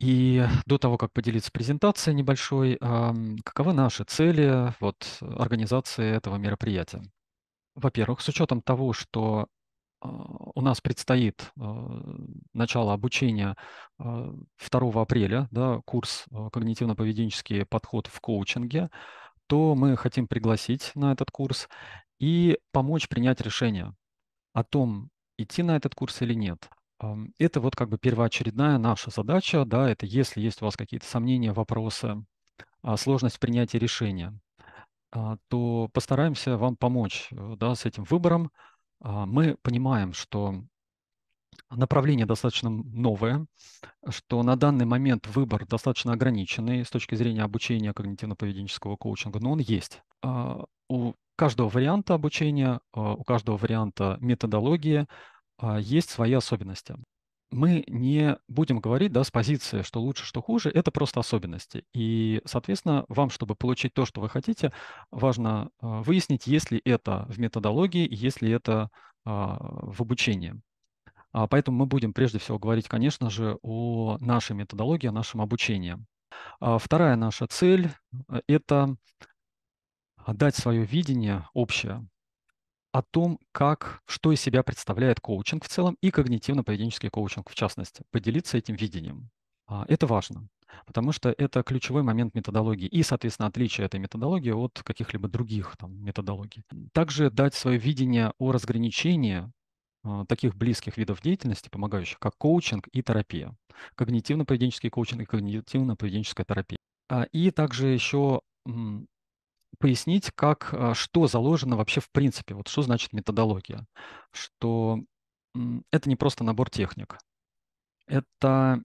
И до того, как поделиться презентацией небольшой, каковы наши цели вот, организации этого мероприятия? Во-первых, с учетом того, что а, у нас предстоит а, начало обучения 2 а, апреля, да, курс «Когнитивно-поведенческий подход в коучинге», то мы хотим пригласить на этот курс и помочь принять решение о том, идти на этот курс или нет. Это вот как бы первоочередная наша задача, да, это если есть у вас какие-то сомнения, вопросы, а, сложность принятия решения, а, то постараемся вам помочь э, да, с этим выбором. А, мы понимаем, что направление достаточно новое, что на данный момент выбор достаточно ограниченный с точки зрения обучения когнитивно-поведенческого коучинга, но он есть. У каждого варианта обучения, у каждого варианта методологии – а, есть свои особенности. Мы не будем говорить да, с позиции, что лучше, что хуже, это просто особенности. И, соответственно, вам, чтобы получить то, что вы хотите, важно а, выяснить, есть ли это в методологии, есть ли это а, в обучении. Поэтому мы будем прежде всего говорить, конечно же, о нашей методологии, о нашем обучении. Вторая наша цель – это дать свое видение общее о том, как, что из себя представляет коучинг в целом и когнитивно-поведенческий коучинг в частности, поделиться этим видением. А, это важно, потому что это ключевой момент методологии и, соответственно, отличие этой методологии от каких-либо других там, методологий. Также дать свое видение о разграничении а, таких близких видов деятельности, помогающих, как коучинг и терапия. Когнитивно-поведенческий коучинг и когнитивно-поведенческая терапия. А, и также еще пояснить, как, а, что заложено вообще в принципе, вот что значит методология, что это не просто набор техник, это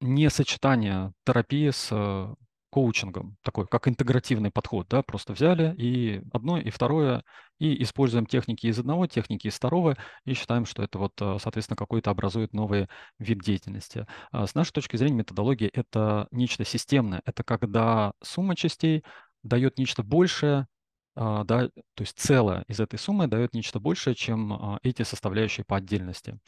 не сочетание терапии с э, коучингом, такой как интегративный подход, да, просто взяли и одно, и второе, и используем техники из одного, техники из второго, и считаем, что это вот, э, соответственно, какой-то образует новый вид деятельности. А с нашей точки зрения методология – это нечто системное, это когда сумма частей дает нечто большее, а, да, то есть целое из этой суммы дает нечто большее, чем а, эти составляющие по отдельности.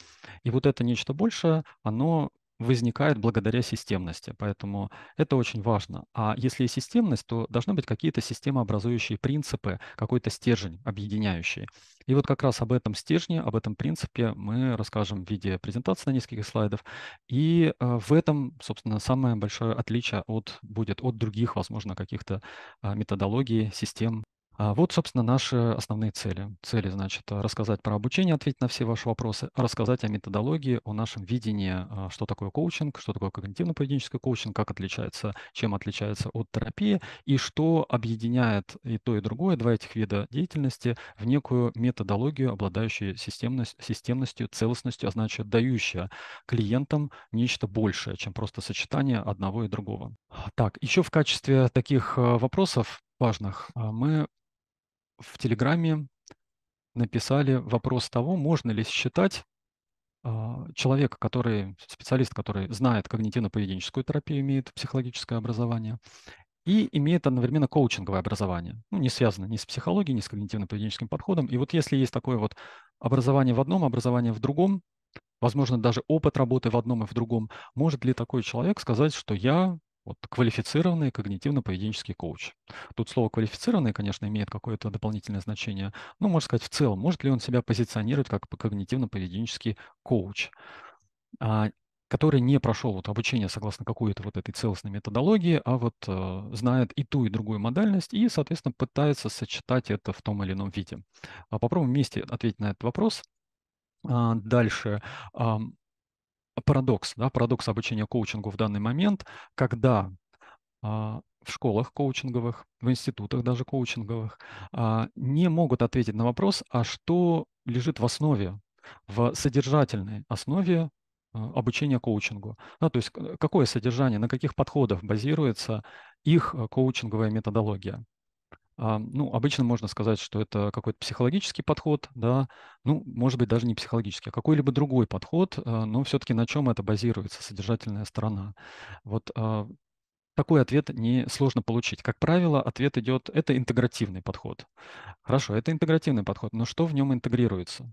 И вот это нечто большее, оно возникает благодаря системности. Поэтому это очень важно. А если есть системность, то должны быть какие-то системообразующие принципы, какой-то стержень объединяющий. И вот как раз об этом стержне, об этом принципе мы расскажем в виде презентации на нескольких слайдов. И э, в этом, собственно, самое большое отличие от, будет от других, возможно, каких-то э, методологий, систем а вот, собственно, наши основные цели. Цели, значит, рассказать про обучение, ответить на все ваши вопросы, рассказать о методологии, о нашем видении, а, что такое коучинг, что такое когнитивно-поведенческий коучинг, как отличается, чем отличается от терапии, и что объединяет и то, и другое, два этих вида деятельности, в некую методологию, обладающую системность, системностью, целостностью, а значит, дающая клиентам нечто большее, чем просто сочетание одного и другого. Так, еще в качестве таких а, вопросов важных. А мы в Телеграме написали вопрос того, можно ли считать а, человека, который, специалист, который знает когнитивно-поведенческую терапию, имеет психологическое образование и имеет одновременно коучинговое образование. Ну, не связано ни с психологией, ни с когнитивно-поведенческим подходом. И вот если есть такое вот образование в одном, образование в другом, возможно, даже опыт работы в одном и в другом, может ли такой человек сказать, что я вот квалифицированный когнитивно-поведенческий коуч. Тут слово квалифицированный, конечно, имеет какое-то дополнительное значение, но можно сказать в целом, может ли он себя позиционировать как когнитивно-поведенческий коуч, а, который не прошел вот обучение согласно какой-то вот этой целостной методологии, а вот э, знает и ту, и другую модальность и, соответственно, пытается сочетать это в том или ином виде. А попробуем вместе ответить на этот вопрос. А, дальше парадокс, да, парадокс обучения коучингу в данный момент, когда а, в школах коучинговых, в институтах даже коучинговых, а, не могут ответить на вопрос, а что лежит в основе, в содержательной основе а, обучения коучингу. Да, то есть э, какое содержание, на каких подходах базируется их э, коучинговая методология. А, ну, обычно можно сказать, что это какой-то психологический подход, да, ну, может быть, даже не психологический, а какой-либо другой подход, э, но все-таки на чем это базируется, содержательная сторона. Вот а, такой ответ несложно получить. Как правило, ответ идет, это интегративный подход. Хорошо, это интегративный подход, но что в нем интегрируется?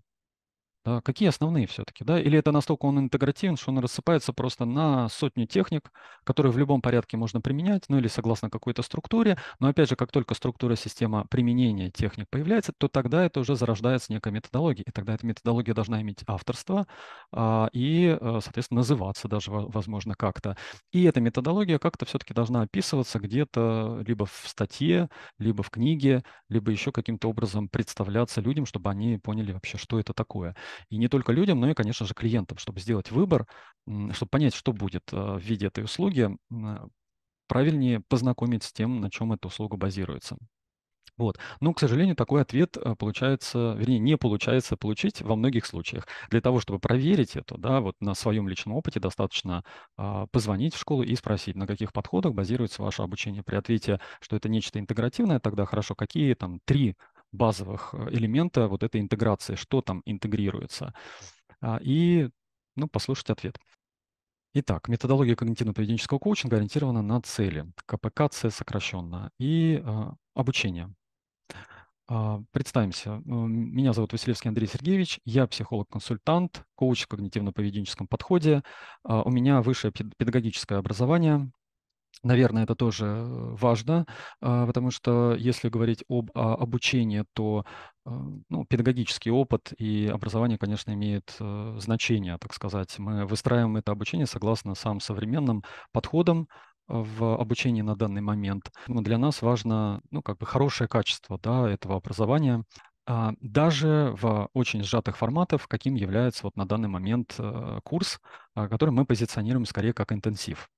А какие основные все-таки, да? Или это настолько он интегративен, что он рассыпается просто на сотню техник, которые в любом порядке можно применять, ну или согласно какой-то структуре. Но опять же, как только структура система применения техник появляется, то тогда это уже зарождается некая методология. И тогда эта методология должна иметь авторство а, и, э, соответственно, называться даже, возможно, как-то. И эта методология как-то все-таки должна описываться где-то либо в статье, либо в книге, либо еще каким-то образом представляться людям, чтобы они поняли вообще, что это такое. И не только людям, но и, конечно же, клиентам, чтобы сделать выбор, чтобы понять, что будет э, в виде этой услуги, правильнее познакомить с тем, на чем эта услуга базируется. Вот. Но, ну, к сожалению, такой ответ э, получается, вернее, не получается получить во многих случаях. Для того, чтобы проверить это, да, вот на своем личном опыте достаточно э, позвонить в школу и спросить, на каких подходах базируется ваше обучение. При ответе, что это нечто интегративное, тогда хорошо, какие там три базовых э, элемента вот этой интеграции, что там интегрируется. А, и ну, послушать ответ. Итак, методология когнитивно-поведенческого коучинга ориентирована на цели, КПКЦ сокращенно, и э, обучение. А, представимся. Меня зовут Василевский Андрей Сергеевич, я психолог-консультант, коуч в когнитивно-поведенческом подходе. А, у меня высшее педагогическое образование, Наверное, это тоже э, важно, а, потому что если говорить об а, обучении, то э, ну, педагогический опыт и образование, конечно, имеет э, значение, так сказать. Мы выстраиваем это обучение согласно самым современным подходам, в обучении на данный момент. Но для нас важно, ну, как бы хорошее качество да, этого образования, а, даже в очень сжатых форматах, каким является вот на данный момент курс, который мы позиционируем скорее как интенсив.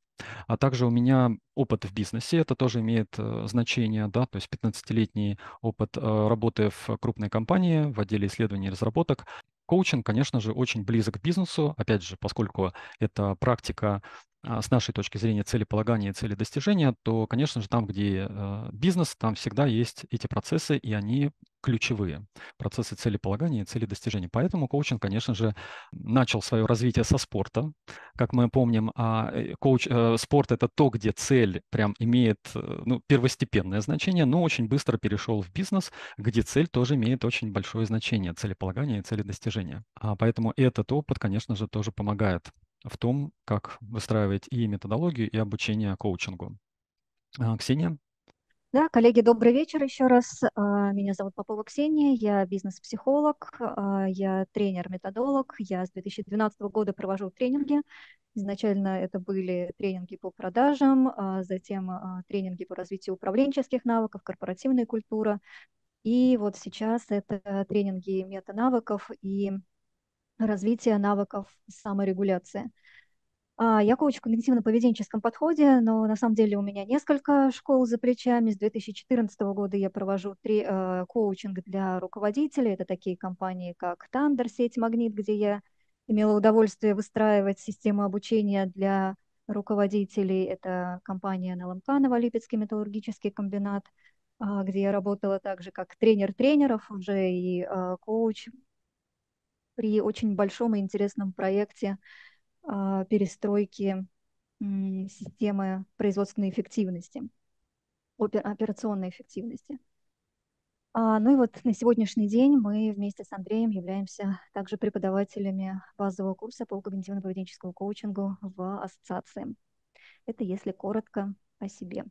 А также у меня опыт в бизнесе, это тоже имеет э, значение, да, то есть 15-летний опыт э, работы в крупной компании, в отделе исследований и разработок. Коучинг, конечно же, очень близок к бизнесу, опять же, поскольку это практика а, с нашей точки зрения целеполагания и цели достижения, то, конечно же, там, где а, бизнес, там всегда есть эти процессы, и они ключевые. Процессы целеполагания и цели достижения. Поэтому коучинг, конечно же, начал свое развитие со спорта. Как мы помним, а, э, коуч, э, спорт – это то, где цель прям имеет э, ну, первостепенное значение, но очень быстро перешел в бизнес, где цель тоже имеет очень большое значение – целеполагание и цели достижения. А поэтому этот опыт, конечно же, тоже помогает в том, как выстраивать и методологию, и обучение коучингу. А, Ксения? Да, коллеги, добрый вечер еще раз. А, меня зовут Попова Ксения, я бизнес-психолог, а, я тренер-методолог, я с 2012 года провожу тренинги. Изначально это были тренинги по продажам, затем тренинги по развитию управленческих навыков, корпоративная культура. И вот сейчас это тренинги мета-навыков и развития навыков саморегуляции. А, я коуч в когнитивно-поведенческом подходе, но на самом деле у меня несколько школ за плечами. С 2014 года я провожу три э, коучинг для руководителей. Это такие компании, как Тандер, сеть Магнит, где я имела удовольствие выстраивать систему обучения для руководителей. Это компания НЛМК, Новолипецкий металлургический комбинат, э, где я работала также как тренер тренеров уже и э, коуч при очень большом и интересном проекте а, перестройки системы производственной эффективности, операционной эффективности. А, ну и вот на сегодняшний день мы вместе с Андреем являемся также преподавателями базового курса по когнитивно-поведенческому коучингу в ассоциации. Это если коротко о себе.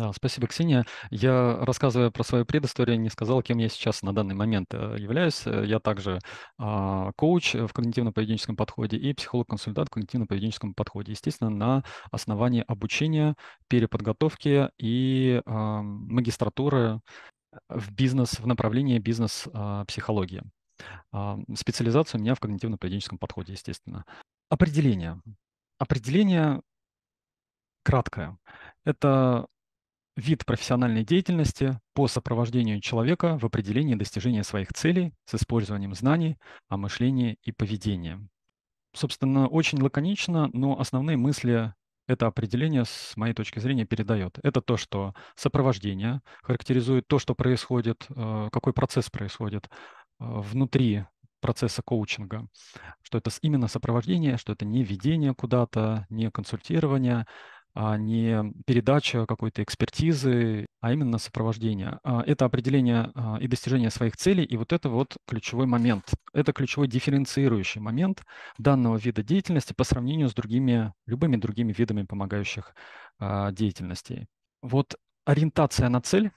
Да, спасибо, Ксения. Я, рассказывая про свою предысторию, не сказал, кем я сейчас на данный момент э, являюсь. Э, я также а, коуч э, в когнитивно-поведенческом подходе и психолог-консультант в когнитивно-поведенческом подходе. Естественно, на основании обучения, переподготовки и а, магистратуры в бизнес, в направлении бизнес-психологии. А, а, специализация у меня в когнитивно-поведенческом подходе, естественно. Определение. Определение краткое. Это вид профессиональной деятельности по сопровождению человека в определении достижения своих целей с использованием знаний о мышлении и поведении. Собственно, очень лаконично, но основные мысли это определение, с моей точки зрения, передает. Это то, что сопровождение характеризует то, что происходит, э, какой процесс происходит э, внутри процесса коучинга, что это именно сопровождение, что это не ведение куда-то, не консультирование, а не передача какой-то экспертизы, а именно сопровождение. А, это определение а, и достижение своих целей, и вот это вот ключевой момент. Это ключевой дифференцирующий момент данного вида деятельности по сравнению с другими, любыми другими видами помогающих а, деятельностей. Вот ориентация на цель,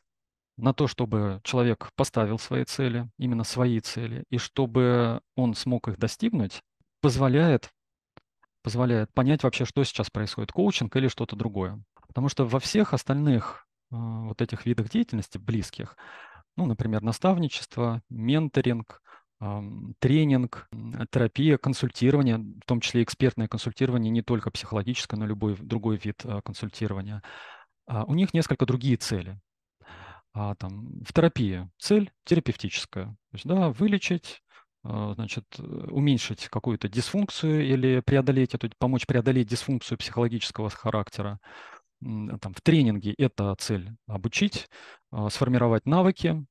на то, чтобы человек поставил свои цели, именно свои цели, и чтобы он смог их достигнуть, позволяет позволяет понять вообще, что сейчас происходит, коучинг или что-то другое. Потому что во всех остальных а, вот этих видах деятельности близких, ну, например, наставничество, менторинг, тренинг, терапия, консультирование, в том числе экспертное консультирование, не только психологическое, но любой другой вид а, консультирования, а, у них несколько другие цели. А, там, в терапии цель терапевтическая, то есть да, вылечить, Э, значит, э, уменьшить какую-то дисфункцию или преодолеть эту, помочь преодолеть дисфункцию психологического характера. Там, в тренинге это цель обучить, э, сформировать навыки.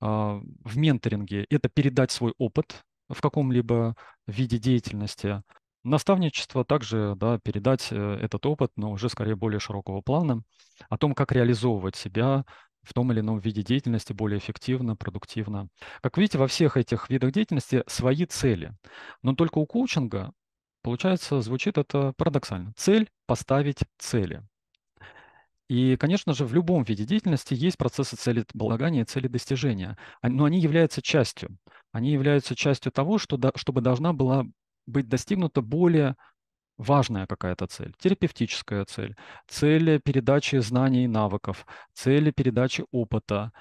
А, в менторинге это передать свой опыт в каком-либо виде деятельности. Наставничество также да, передать этот опыт, но уже скорее более широкого плана, о том, как реализовывать себя в том или ином виде деятельности более эффективно, продуктивно. Как видите, во всех этих видах деятельности свои цели. Но только у коучинга, получается, звучит это парадоксально. Цель – поставить цели. И, конечно же, в любом виде деятельности есть процессы целеполагания и цели достижения. А, но они являются частью. Они являются частью того, что, чтобы должна была быть достигнута более важная какая-то цель, терапевтическая цель, цель передачи знаний и навыков, цель передачи опыта.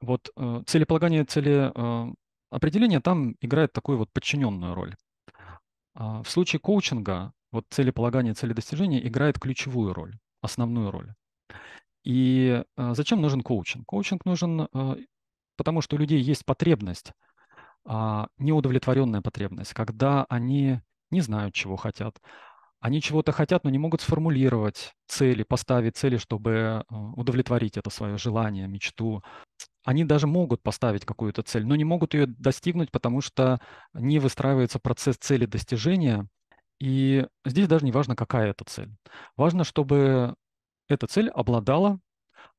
Вот э, целеполагание, цели э, определения там играет такую вот подчиненную роль. А, в случае коучинга вот целеполагание, достижения играет ключевую роль, основную роль. И э, зачем нужен коучинг? Коучинг нужен, потому что у людей есть потребность а, неудовлетворенная потребность, когда они не знают, чего хотят. Они чего-то хотят, но не могут сформулировать цели, поставить цели, чтобы э, удовлетворить это свое желание, мечту. Они даже могут поставить какую-то цель, но не могут ее достигнуть, потому что не выстраивается процесс цели достижения. И здесь даже не важно, какая это цель. Важно, чтобы эта цель обладала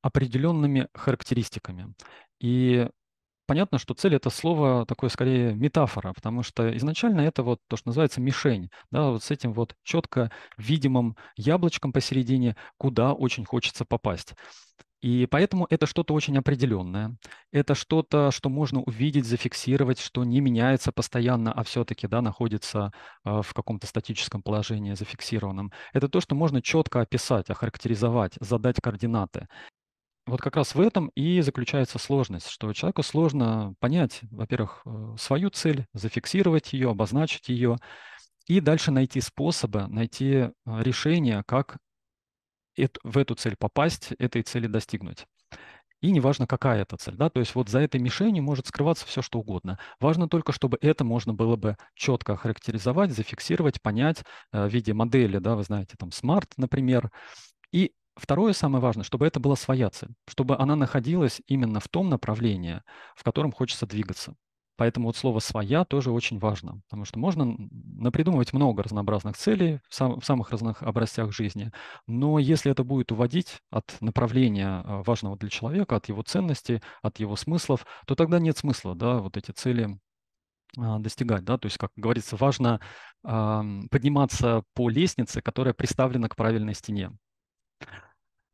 определенными характеристиками. И Понятно, что цель это слово такое скорее метафора, потому что изначально это вот то, что называется мишень, да, вот с этим вот четко видимым яблочком посередине, куда очень хочется попасть. И поэтому это что-то очень определенное, это что-то, что можно увидеть, зафиксировать, что не меняется постоянно, а все-таки да, находится а, в каком-то статическом положении, зафиксированном. Это то, что можно четко описать, охарактеризовать, задать координаты вот как раз в этом и заключается сложность, что человеку сложно понять, во-первых, э, свою цель, зафиксировать ее, обозначить ее, и дальше найти способы, найти э, решение, как в эту цель попасть, этой цели достигнуть. И неважно, какая это цель, да, то есть вот за этой мишенью может скрываться все, что угодно. Важно только, чтобы это можно было бы четко охарактеризовать, зафиксировать, понять э, в виде модели, да, вы знаете, там SMART, например, и Второе, самое важное, чтобы это была своя цель, чтобы она находилась именно в том направлении, в котором хочется двигаться. Поэтому вот слово «своя» тоже очень важно, потому что можно напридумывать много разнообразных целей в, сам, в самых разных образцах жизни, но если это будет уводить от направления э, важного для человека, от его ценностей, от его смыслов, то тогда нет смысла да, вот эти цели а, достигать, да, то есть, как говорится, важно э, подниматься по лестнице, которая приставлена к правильной стене.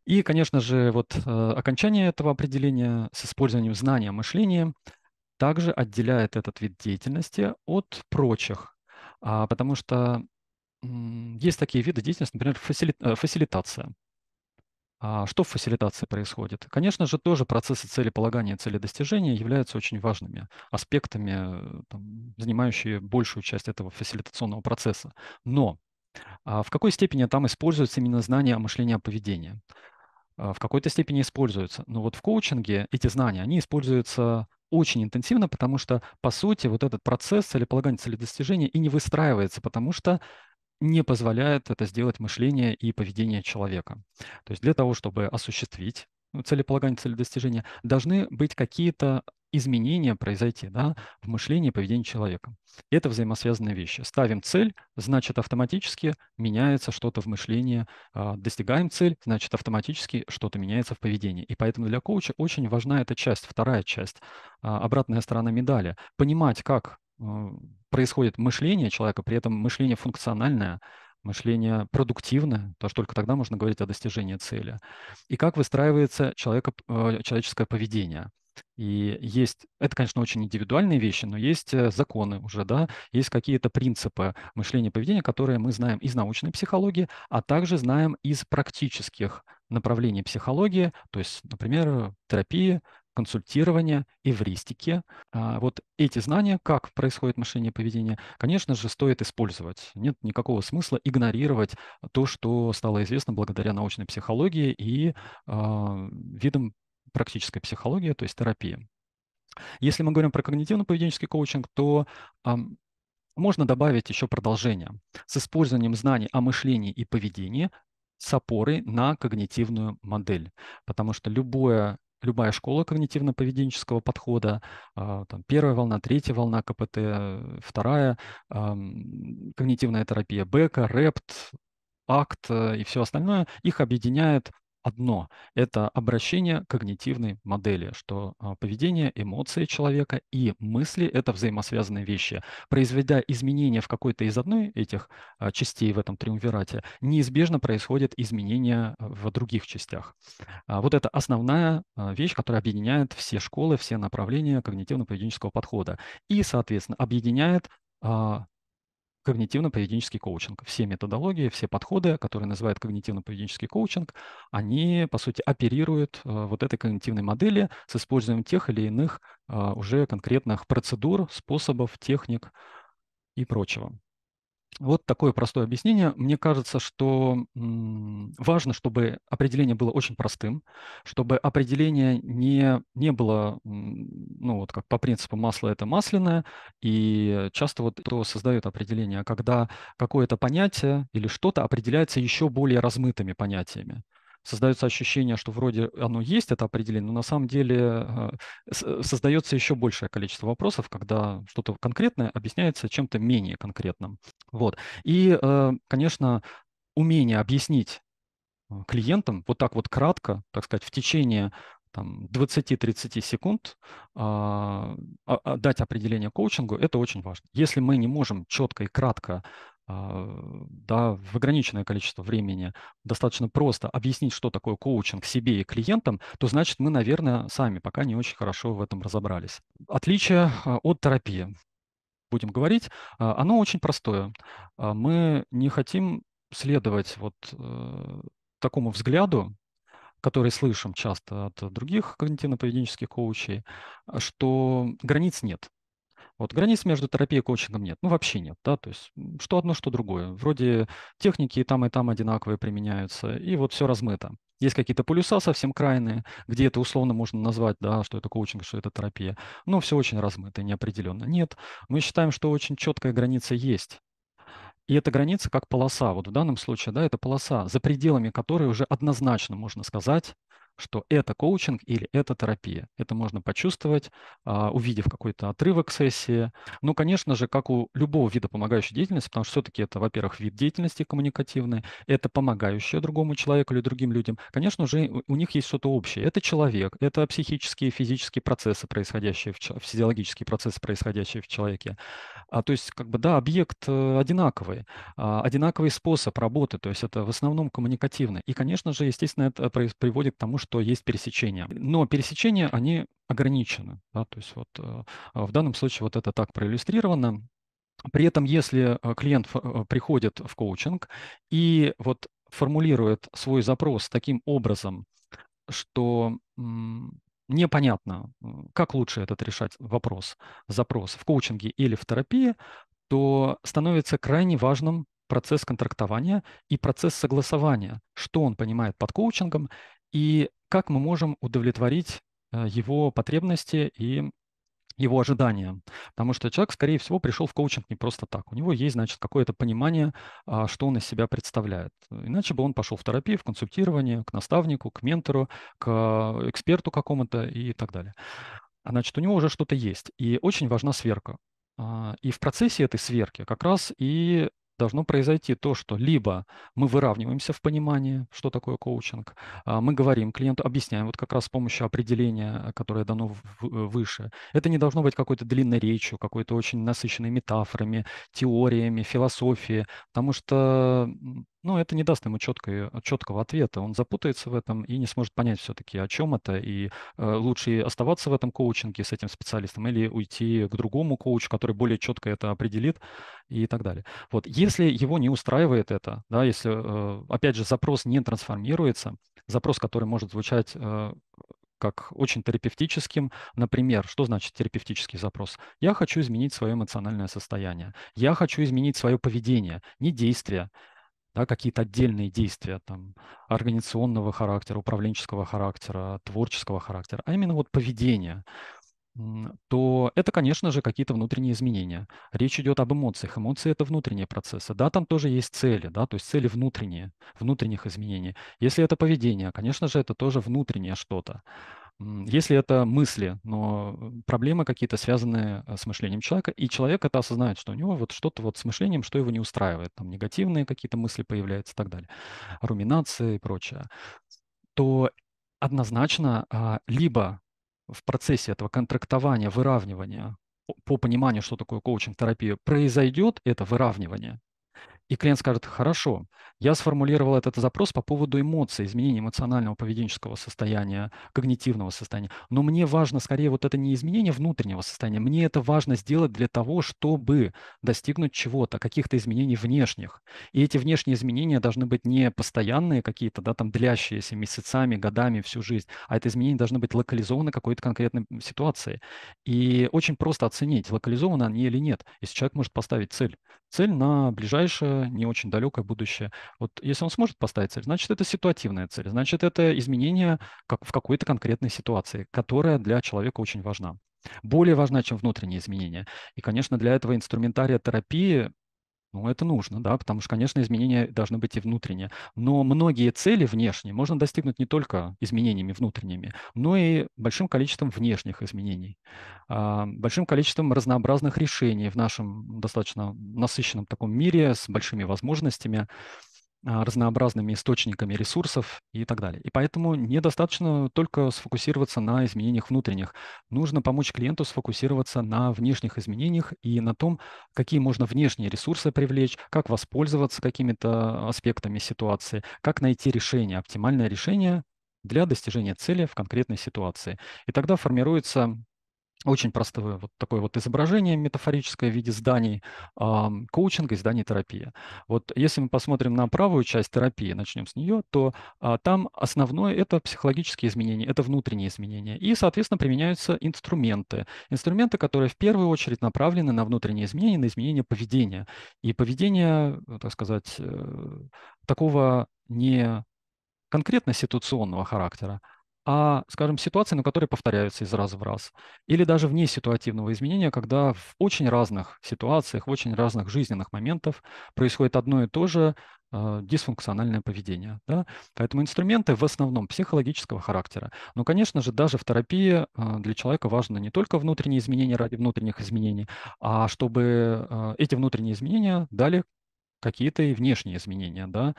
И, конечно же, вот э, окончание этого определения с использованием знания мышления также отделяет этот вид деятельности от прочих, а, потому что есть такие виды деятельности, например, э, фасилитация. А, что в фасилитации происходит? Конечно же, тоже процессы целеполагания, целедостижения являются очень важными аспектами, э, там, занимающие большую часть этого фасилитационного процесса. Но а в какой степени там используется именно знание о мышлении о поведении? Э, в какой-то степени используются. Но вот в коучинге эти знания, они используются очень интенсивно, потому что, по сути, вот этот процесс целеполагания, целедостижения и не выстраивается, потому что не позволяет это сделать мышление и поведение человека. То есть для того, чтобы осуществить ну, целеполагание, целедостижения, должны быть какие-то изменения произойти да, в мышлении и поведении человека. Это взаимосвязанные вещи. Ставим цель, значит автоматически меняется что-то в мышлении. А, достигаем цель, значит автоматически что-то меняется в поведении. И поэтому для коуча очень важна эта часть, вторая часть, а, обратная сторона медали. Понимать, как а, происходит мышление человека, при этом мышление функциональное, мышление продуктивное, потому что только тогда можно говорить о достижении цели, и как выстраивается человека, человеческое поведение. И есть, это, конечно, очень индивидуальные вещи, но есть э, законы уже, да, есть какие-то принципы мышления и поведения, которые мы знаем из научной психологии, а также знаем из практических направлений психологии, то есть, например, терапии, консультирования, эвристики. А вот эти знания, как происходит мышление поведения, конечно же, стоит использовать. Нет никакого смысла игнорировать то, что стало известно благодаря научной психологии и э, видам практическая психология, то есть терапия. Если мы говорим про когнитивно-поведенческий коучинг, то э, можно добавить еще продолжение с использованием знаний о мышлении и поведении с опорой на когнитивную модель, потому что любое любая школа когнитивно-поведенческого подхода, а, там, первая волна, третья волна КПТ, э, вторая, когнитивная терапия Бека, РЭПТ, АКТ э, и все остальное, их объединяет одно – это обращение когнитивной модели, что а, поведение, эмоции человека и мысли – это взаимосвязанные вещи. Произведя изменения в какой-то из одной этих а, частей в этом триумвирате, неизбежно происходят изменения а, в других частях. Вот это основная вещь, которая объединяет все школы, все направления когнитивно-поведенческого подхода и, соответственно, объединяет когнитивно-поведенческий коучинг. Все методологии, все подходы, которые называют когнитивно-поведенческий коучинг, они, по сути, оперируют э, вот этой когнитивной модели с использованием тех или иных э, уже конкретных процедур, способов, техник и прочего. Вот такое простое объяснение. Мне кажется, что важно, чтобы определение было очень простым, чтобы определение не, не было, ну вот как по принципу масло это масляное, и часто вот кто создает определение, а когда какое-то понятие или что-то определяется еще более размытыми понятиями создается ощущение, что вроде оно есть, это определение, но на самом деле э, э, создается еще большее количество вопросов, когда что-то конкретное объясняется чем-то менее конкретным. Вот. И, э, конечно, умение объяснить клиентам вот так вот кратко, так сказать, в течение там, 20-30 секунд а, а, а, дать определение коучингу, это очень важно. Если мы не можем четко и кратко а, да, в ограниченное количество времени достаточно просто объяснить, что такое коучинг себе и клиентам, то значит мы, наверное, сами пока не очень хорошо в этом разобрались. Отличие а, от терапии, будем говорить, а, оно очень простое. Мы не хотим следовать вот э, такому взгляду, который слышим часто от других когнитивно-поведенческих коучей, что границ нет. Вот границ между терапией и коучингом нет, ну вообще нет, да, то есть что одно, что другое. Вроде техники и там, и там одинаковые применяются, и вот все размыто. Есть какие-то полюса совсем крайные, где это условно можно назвать, да, что это коучинг, что это терапия. Но все очень размыто и неопределенно. Нет, мы считаем, что очень четкая граница есть. И эта граница как полоса, вот в данном случае, да, это полоса, за пределами которой уже однозначно можно сказать, что это коучинг или это терапия. Это можно почувствовать, а, увидев какой-то отрывок сессии. Ну, конечно же, как у любого вида помогающей деятельности, потому что все-таки это, во-первых, вид деятельности коммуникативный, это помогающее другому человеку или другим людям. Конечно же, у них есть что-то общее. Это человек, это психические и физические процессы, происходящие в, физиологические процессы, происходящие в человеке. А, то есть, как бы, да, объект э, одинаковый, а, одинаковый способ работы, то есть это в основном коммуникативно. И, конечно же, естественно, это приводит к тому, что что есть пересечения. Но пересечения, они ограничены. Да? То есть вот э, а, в данном случае вот это так проиллюстрировано. При этом, если э, клиент э, приходит в коучинг и вот формулирует свой запрос таким образом, что непонятно, как лучше этот решать вопрос, запрос в коучинге или в терапии, то становится крайне важным процесс контрактования и процесс согласования, что он понимает под коучингом и как мы можем удовлетворить э, его потребности и его ожидания. Потому что человек, скорее всего, пришел в коучинг не просто так. У него есть, значит, какое-то понимание, а, что он из себя представляет. Иначе бы он пошел в терапию, в консультирование, к наставнику, к ментору, к эксперту какому-то и так далее. А, значит, у него уже что-то есть. И очень важна сверка. А, и в процессе этой сверки как раз и должно произойти то, что либо мы выравниваемся в понимании, что такое коучинг, а, мы говорим клиенту, объясняем вот как раз с помощью определения, которое дано э, выше. Это не должно быть какой-то длинной речью, какой-то очень насыщенной метафорами, теориями, философией, потому что но ну, это не даст ему четкой, э, четкого ответа. Он запутается в этом и не сможет понять все-таки, о чем это. И э, лучше оставаться в этом коучинге с этим специалистом или уйти к другому коучу, который более четко это определит и так далее. Вот. Если его не устраивает это, да, если, э, опять же, запрос не трансформируется, запрос, который может звучать э, как очень терапевтическим. Например, что значит терапевтический запрос? Я хочу изменить свое эмоциональное состояние. Я хочу изменить свое поведение, не действие да, какие-то отдельные действия там, организационного характера, управленческого характера, творческого характера, а именно вот поведение, то это, конечно же, какие-то внутренние изменения. Речь идет об эмоциях. Эмоции – это внутренние процессы. Да, там тоже есть цели, да, то есть цели внутренние, внутренних изменений. Если это поведение, конечно же, это тоже внутреннее что-то если это мысли, но проблемы какие-то связанные э, с мышлением человека, и человек это осознает, что у него вот что-то вот с мышлением, что его не устраивает, там негативные какие-то мысли появляются и так далее, руминации и прочее, то однозначно а, либо в процессе этого контрактования, выравнивания по пониманию, что такое коучинг, терапия, произойдет это выравнивание, и клиент скажет, хорошо, я сформулировал этот запрос по поводу эмоций, изменения эмоционального поведенческого состояния, когнитивного состояния. Но мне важно скорее вот это не изменение внутреннего состояния, мне это важно сделать для того, чтобы достигнуть чего-то, каких-то изменений внешних. И эти внешние изменения должны быть не постоянные какие-то, да, там длящиеся месяцами, годами, всю жизнь, а это изменение должны быть локализованы какой-то конкретной ситуации. И очень просто оценить, локализованы они или нет, если человек может поставить цель. Цель на ближайшее не очень далекое будущее. Вот если он сможет поставить цель, значит, это ситуативная цель, значит, это изменение как в какой-то конкретной ситуации, которая для человека очень важна более важна, чем внутренние изменения. И, конечно, для этого инструментария терапии ну, это нужно, да, потому что, конечно, изменения должны быть и внутренние. Но многие цели внешние можно достигнуть не только изменениями внутренними, но и большим количеством внешних изменений, а, большим количеством разнообразных решений в нашем достаточно насыщенном таком мире с большими возможностями. А, разнообразными источниками ресурсов и так далее. И поэтому недостаточно только сфокусироваться на изменениях внутренних. Нужно помочь клиенту сфокусироваться на внешних изменениях и на том, какие можно внешние ресурсы привлечь, как воспользоваться какими-то аспектами ситуации, как найти решение, оптимальное решение для достижения цели в конкретной ситуации. И тогда формируется очень простое вот такое вот изображение метафорическое в виде зданий э, коучинга и зданий терапии. Вот если мы посмотрим на правую часть терапии, начнем с нее, то э, там основное это психологические изменения, это внутренние изменения. И, соответственно, применяются инструменты. Инструменты, которые в первую очередь направлены на внутренние изменения, на изменение поведения. И поведение, э, так сказать, э, такого не конкретно ситуационного характера, а, скажем, ситуации, но которые повторяются из раза в раз. Или даже вне ситуативного изменения, когда в очень разных ситуациях, в очень разных жизненных моментах происходит одно и то же э, дисфункциональное поведение. Да? Поэтому инструменты в основном психологического характера. Но, конечно же, даже в терапии э, для человека важно не только внутренние изменения ради внутренних изменений, а чтобы э, эти внутренние изменения дали какие-то и внешние изменения да,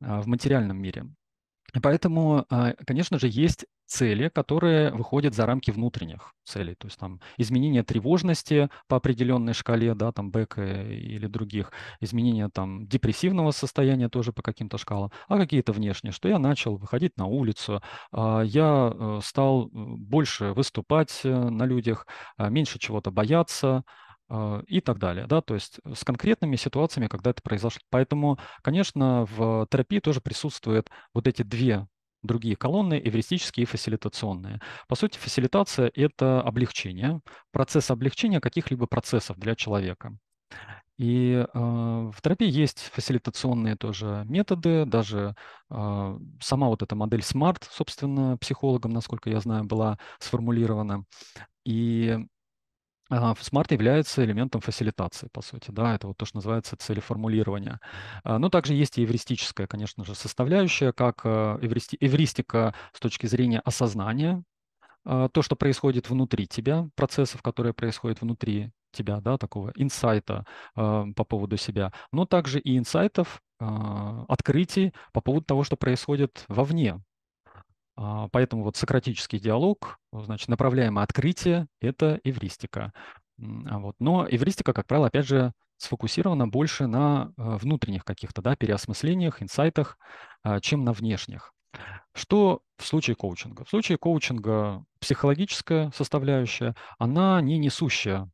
в материальном мире. Поэтому, а, конечно же, есть цели, которые выходят за рамки внутренних целей, то есть там изменение тревожности по определенной шкале, да, там БЭК э, или других, изменение там депрессивного состояния тоже по каким-то шкалам, а какие-то внешние, что я начал выходить на улицу, а, я э, стал э, больше выступать на людях, а, меньше чего-то бояться, а, и так далее, да, то есть э, с конкретными ситуациями, когда это произошло. Поэтому, конечно, в терапии тоже присутствуют вот эти две другие колонны, эвристические и фасилитационные. По сути, фасилитация – это облегчение, процесс облегчения каких-либо процессов для человека. И э, в терапии есть фасилитационные тоже методы, даже э, сама вот эта модель SMART, собственно, психологом, насколько я знаю, была сформулирована. И Смарт является элементом фасилитации, по сути, да, это вот то, что называется целеформулирование. А, но ну, также есть и эвристическая, конечно же, составляющая, как а, эвристи, эвристика с точки зрения осознания, а, то, что происходит внутри тебя, процессов, которые происходят внутри тебя, да, такого инсайта по поводу себя, но также и инсайтов, открытий по поводу того, что происходит вовне, а, поэтому вот сократический диалог, значит, направляемое открытие – это эвристика. А вот. Но эвристика, как правило, опять же, сфокусирована больше на э, внутренних каких-то да, переосмыслениях, инсайтах, а, чем на внешних. Что в случае коучинга? В случае коучинга психологическая составляющая, она не несущая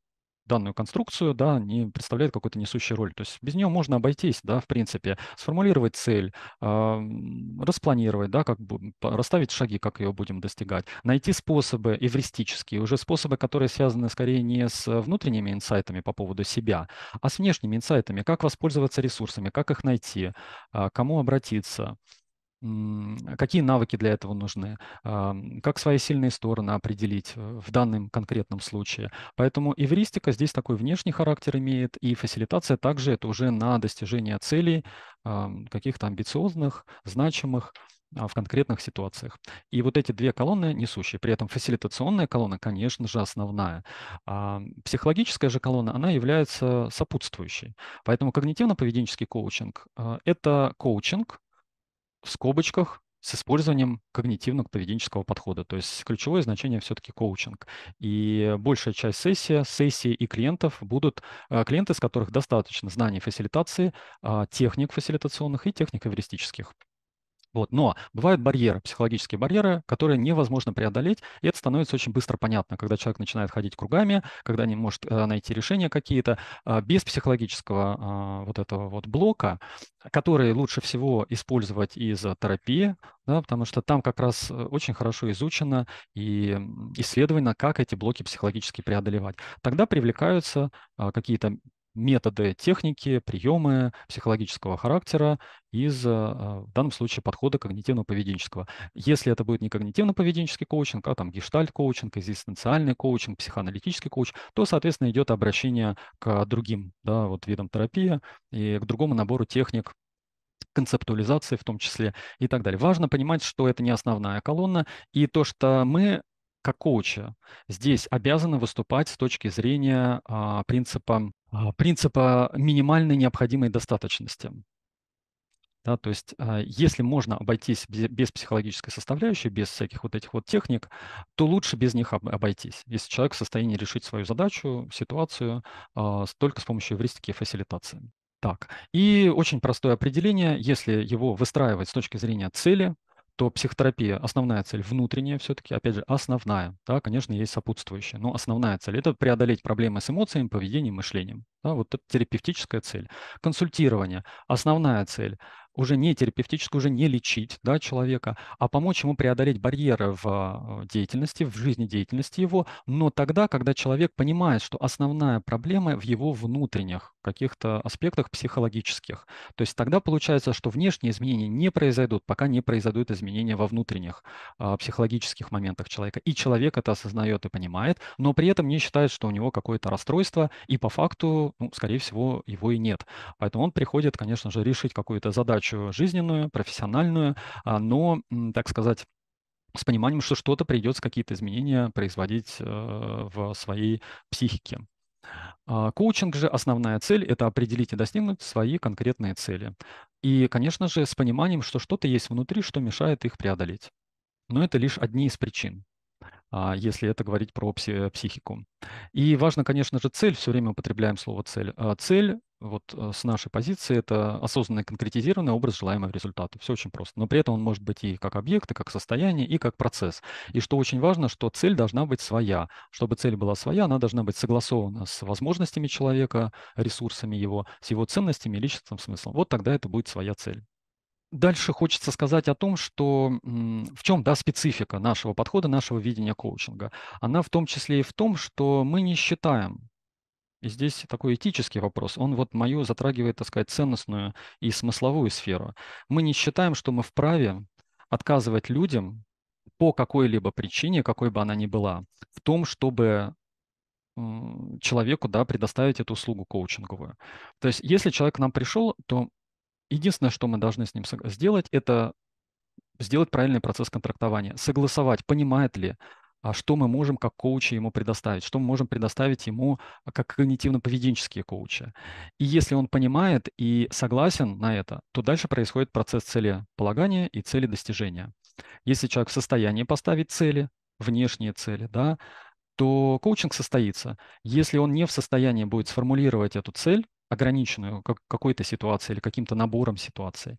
данную конструкцию, да, не представляет какой-то несущей роль. То есть без нее можно обойтись, да, в принципе, сформулировать цель, э, распланировать, да, как бы расставить шаги, как ее будем достигать, найти способы эвристические, уже способы, которые связаны скорее не с внутренними инсайтами по поводу себя, а с внешними инсайтами, как воспользоваться ресурсами, как их найти, э, кому обратиться, а какие навыки для этого нужны? А, как свои сильные стороны определить э, в данном конкретном случае? Поэтому эвристика здесь такой внешний характер имеет, и фасилитация также это уже на достижение целей а, каких-то амбициозных, значимых в конкретных ситуациях. И вот эти две колонны несущие. При этом фасилитационная колонна, конечно же, основная. А психологическая же колонна, она является сопутствующей. Поэтому когнитивно-поведенческий коучинг – это коучинг, в скобочках с использованием когнитивно-поведенческого подхода. То есть ключевое значение все-таки коучинг. И большая часть сессии, сессии и клиентов будут э, клиенты, с которых достаточно знаний фасилитации, а, техник фасилитационных и техник эвристических. Вот. Но бывают барьеры, психологические барьеры, которые невозможно преодолеть, и это становится очень быстро понятно, когда человек начинает ходить кругами, когда не может э, найти решения какие-то. А, без психологического а, вот этого вот блока, который лучше всего использовать из э, терапии, да, потому что там как раз э, очень хорошо изучено и исследовано, как эти блоки психологически преодолевать. Тогда привлекаются а, какие-то методы, техники, приемы психологического характера из, а, в данном случае, подхода когнитивно-поведенческого. Если это будет не когнитивно-поведенческий коучинг, а там гештальт-коучинг, экзистенциальный коучинг, психоаналитический коуч, то, соответственно, идет обращение к другим да, вот видам терапии и к другому набору техник концептуализации в том числе и так далее. Важно понимать, что это не основная колонна, и то, что мы как коуча здесь обязаны выступать с точки зрения а, принципа а, принципа минимальной необходимой достаточности. Да, то есть а, если можно обойтись без психологической составляющей, без всяких вот этих вот техник, то лучше без них обойтись, если человек в состоянии решить свою задачу, ситуацию а, только с помощью эвристики и фасилитации. Так, и очень простое определение, если его выстраивать с точки зрения цели – то психотерапия, основная цель внутренняя все-таки, опять же, основная, да, конечно, есть сопутствующая, но основная цель – это преодолеть проблемы с эмоциями, поведением, мышлением. Да, вот это терапевтическая цель. Консультирование – основная цель уже не терапевтически, уже не лечить да, человека, а помочь ему преодолеть барьеры в э, деятельности, в жизни деятельности его, но тогда, когда человек понимает, что основная проблема в его внутренних каких-то аспектах психологических. То есть тогда получается, что внешние изменения не произойдут, пока не произойдут изменения во внутренних а, психологических моментах человека. И человек это осознает и понимает, но при этом не считает, что у него какое-то расстройство, и по факту, ну, скорее всего, его и нет. Поэтому он приходит, конечно же, решить какую-то задачу, задачу жизненную, профессиональную, а, но, так сказать, с пониманием, что что-то придется, какие-то изменения производить э, в своей психике. А, коучинг же основная цель – это определить и достигнуть свои конкретные цели. И, конечно же, с пониманием, что что-то есть внутри, что мешает их преодолеть. Но это лишь одни из причин а, если это говорить про психику. И важно, конечно же, цель, все время употребляем слово цель. Цель вот э, с нашей позиции это осознанный конкретизированный образ желаемого результата. Все очень просто. Но при этом он может быть и как объект, и как состояние, и как процесс. И что очень важно, что цель должна быть своя. Чтобы цель была своя, она должна быть согласована с возможностями человека, ресурсами его, с его ценностями личностным смыслом. Вот тогда это будет своя цель. Дальше хочется сказать о том, что в чем да, специфика нашего подхода, нашего видения коучинга. Она в том числе и в том, что мы не считаем и здесь такой этический вопрос. Он вот мою затрагивает, так сказать, ценностную и смысловую сферу. Мы не считаем, что мы вправе отказывать людям по какой-либо причине, какой бы она ни была, в том, чтобы человеку да, предоставить эту услугу коучинговую. То есть если человек к нам пришел, то единственное, что мы должны с ним сделать, это сделать правильный процесс контрактования, согласовать, понимает ли а что мы можем как коучи ему предоставить, что мы можем предоставить ему а, как когнитивно-поведенческие коучи. И если он понимает и согласен на это, то дальше происходит процесс целеполагания и цели достижения. Если человек в состоянии поставить цели, внешние цели, да, то коучинг состоится. Если он не в состоянии будет сформулировать эту цель, ограниченную какой-то ситуацией или каким-то набором ситуаций,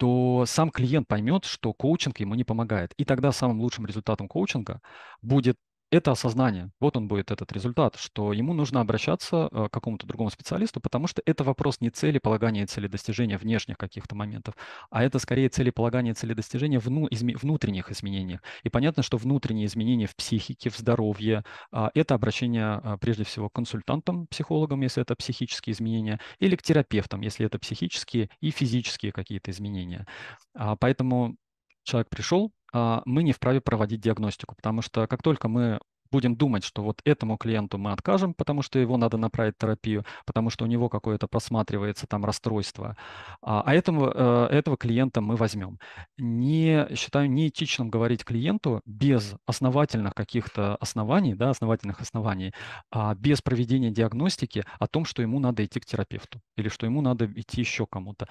то сам клиент поймет, что коучинг ему не помогает. И тогда самым лучшим результатом коучинга будет это осознание. Вот он будет этот результат, что ему нужно обращаться э, к какому-то другому специалисту, потому что это вопрос не цели полагания и цели достижения внешних каких-то моментов, а это скорее цели полагания и цели достижения вну, изме, внутренних изменений. И понятно, что внутренние изменения в психике, в здоровье а, – это обращение а, прежде всего к консультантам, психологам, если это психические изменения, или к терапевтам, если это психические и физические какие-то изменения. А, поэтому человек пришел, а, мы не вправе проводить диагностику, потому что как только мы будем думать, что вот этому клиенту мы откажем, потому что его надо направить в терапию, потому что у него какое-то просматривается там расстройство, а, а этому, э, этого клиента мы возьмем. Не считаю неэтичным говорить клиенту без основательных каких-то оснований, да, основательных оснований, а без проведения диагностики о том, что ему надо идти к терапевту или что ему надо идти еще кому-то.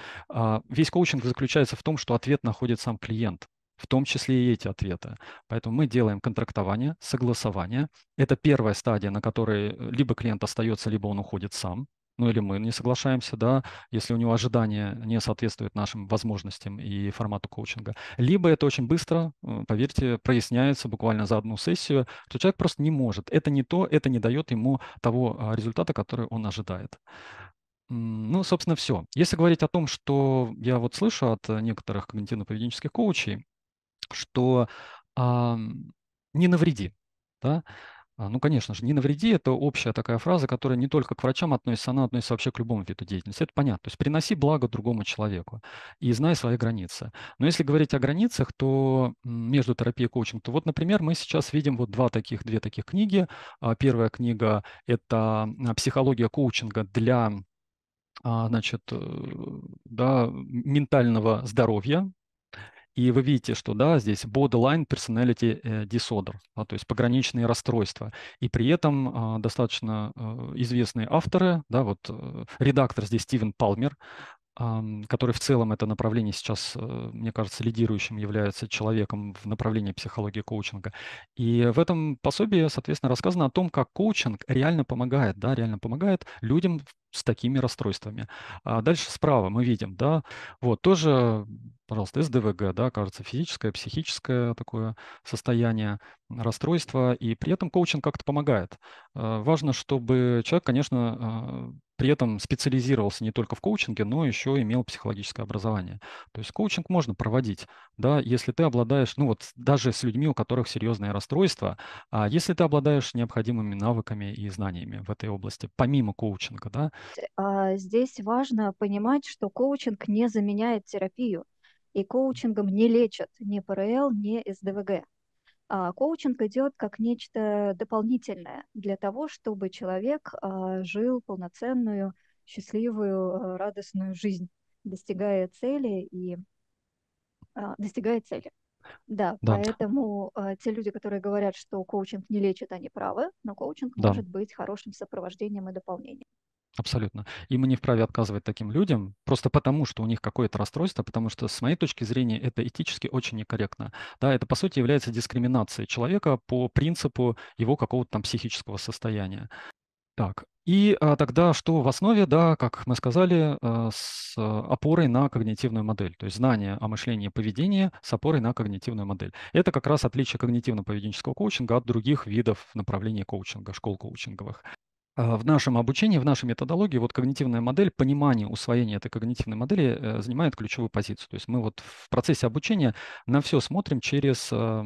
Весь коучинг заключается в том, что ответ находит сам клиент в том числе и эти ответы. Поэтому мы делаем контрактование, согласование. Это первая стадия, на которой э, либо клиент остается, либо он уходит сам, ну или мы не соглашаемся, да, если у него ожидания не соответствуют нашим возможностям и формату коучинга. Либо это очень быстро, э, поверьте, проясняется буквально за одну сессию, что человек просто не может. Это не то, это не дает ему того а, результата, который он ожидает. Ну, собственно, все. Если говорить о том, что я вот слышу от э, некоторых когнитивно-поведенческих коучей, что а, не навреди. Да? А, ну, конечно же, не навреди – это общая такая фраза, которая не только к врачам относится, она относится вообще к любому виду деятельности. Это понятно. То есть приноси благо другому человеку и знай свои границы. Но если говорить о границах, то между терапией и коучингом, то вот, например, мы сейчас видим вот два таких, две таких книги. А, первая книга – это а, «Психология коучинга для значит, э, да, ментального здоровья, и вы видите, что да, здесь borderline personality э, disorder, да, то есть пограничные расстройства. И при этом а, достаточно э, известные авторы, да, вот э, редактор здесь Стивен Палмер, который в целом это направление сейчас, э, мне кажется, лидирующим является человеком в направлении психологии коучинга. И в этом пособии, соответственно, рассказано о том, как коучинг реально помогает, да, реально помогает людям с такими расстройствами. А дальше справа мы видим, да, вот тоже, пожалуйста, СДВГ, да, кажется, физическое, психическое такое состояние, расстройства и при этом коучинг как-то помогает. Э, важно, чтобы человек, конечно, э, при этом специализировался не только в коучинге, но еще имел психологическое образование. То есть коучинг можно проводить, да, если ты обладаешь, ну вот даже с людьми, у которых серьезное расстройство, а если ты обладаешь необходимыми навыками и знаниями в этой области, помимо коучинга, да? А здесь важно понимать, что коучинг не заменяет терапию, и коучингом не лечат ни ПРЛ, ни СДВГ. А, коучинг идет как нечто дополнительное для того, чтобы человек а, жил полноценную, счастливую, радостную жизнь, достигая цели и а, достигая цели. Да, да, поэтому э, те люди, которые говорят, что коучинг не лечит, они правы, но коучинг да. может быть хорошим сопровождением и дополнением. Абсолютно. И мы не вправе отказывать таким людям просто потому, что у них какое-то расстройство, потому что, с моей точки зрения, это этически очень некорректно. Да, это, по сути, является дискриминацией человека по принципу его какого-то там психического состояния. Так, и а, тогда что в основе, да, как мы сказали, э, с опорой на когнитивную модель, то есть знание о мышлении и поведении с опорой на когнитивную модель. Это как раз отличие когнитивно-поведенческого коучинга от других видов направления коучинга, школ коучинговых. А, в нашем обучении, в нашей методологии вот когнитивная модель, понимание усвоения этой когнитивной модели э, занимает ключевую позицию. То есть мы вот в процессе обучения на все смотрим через а,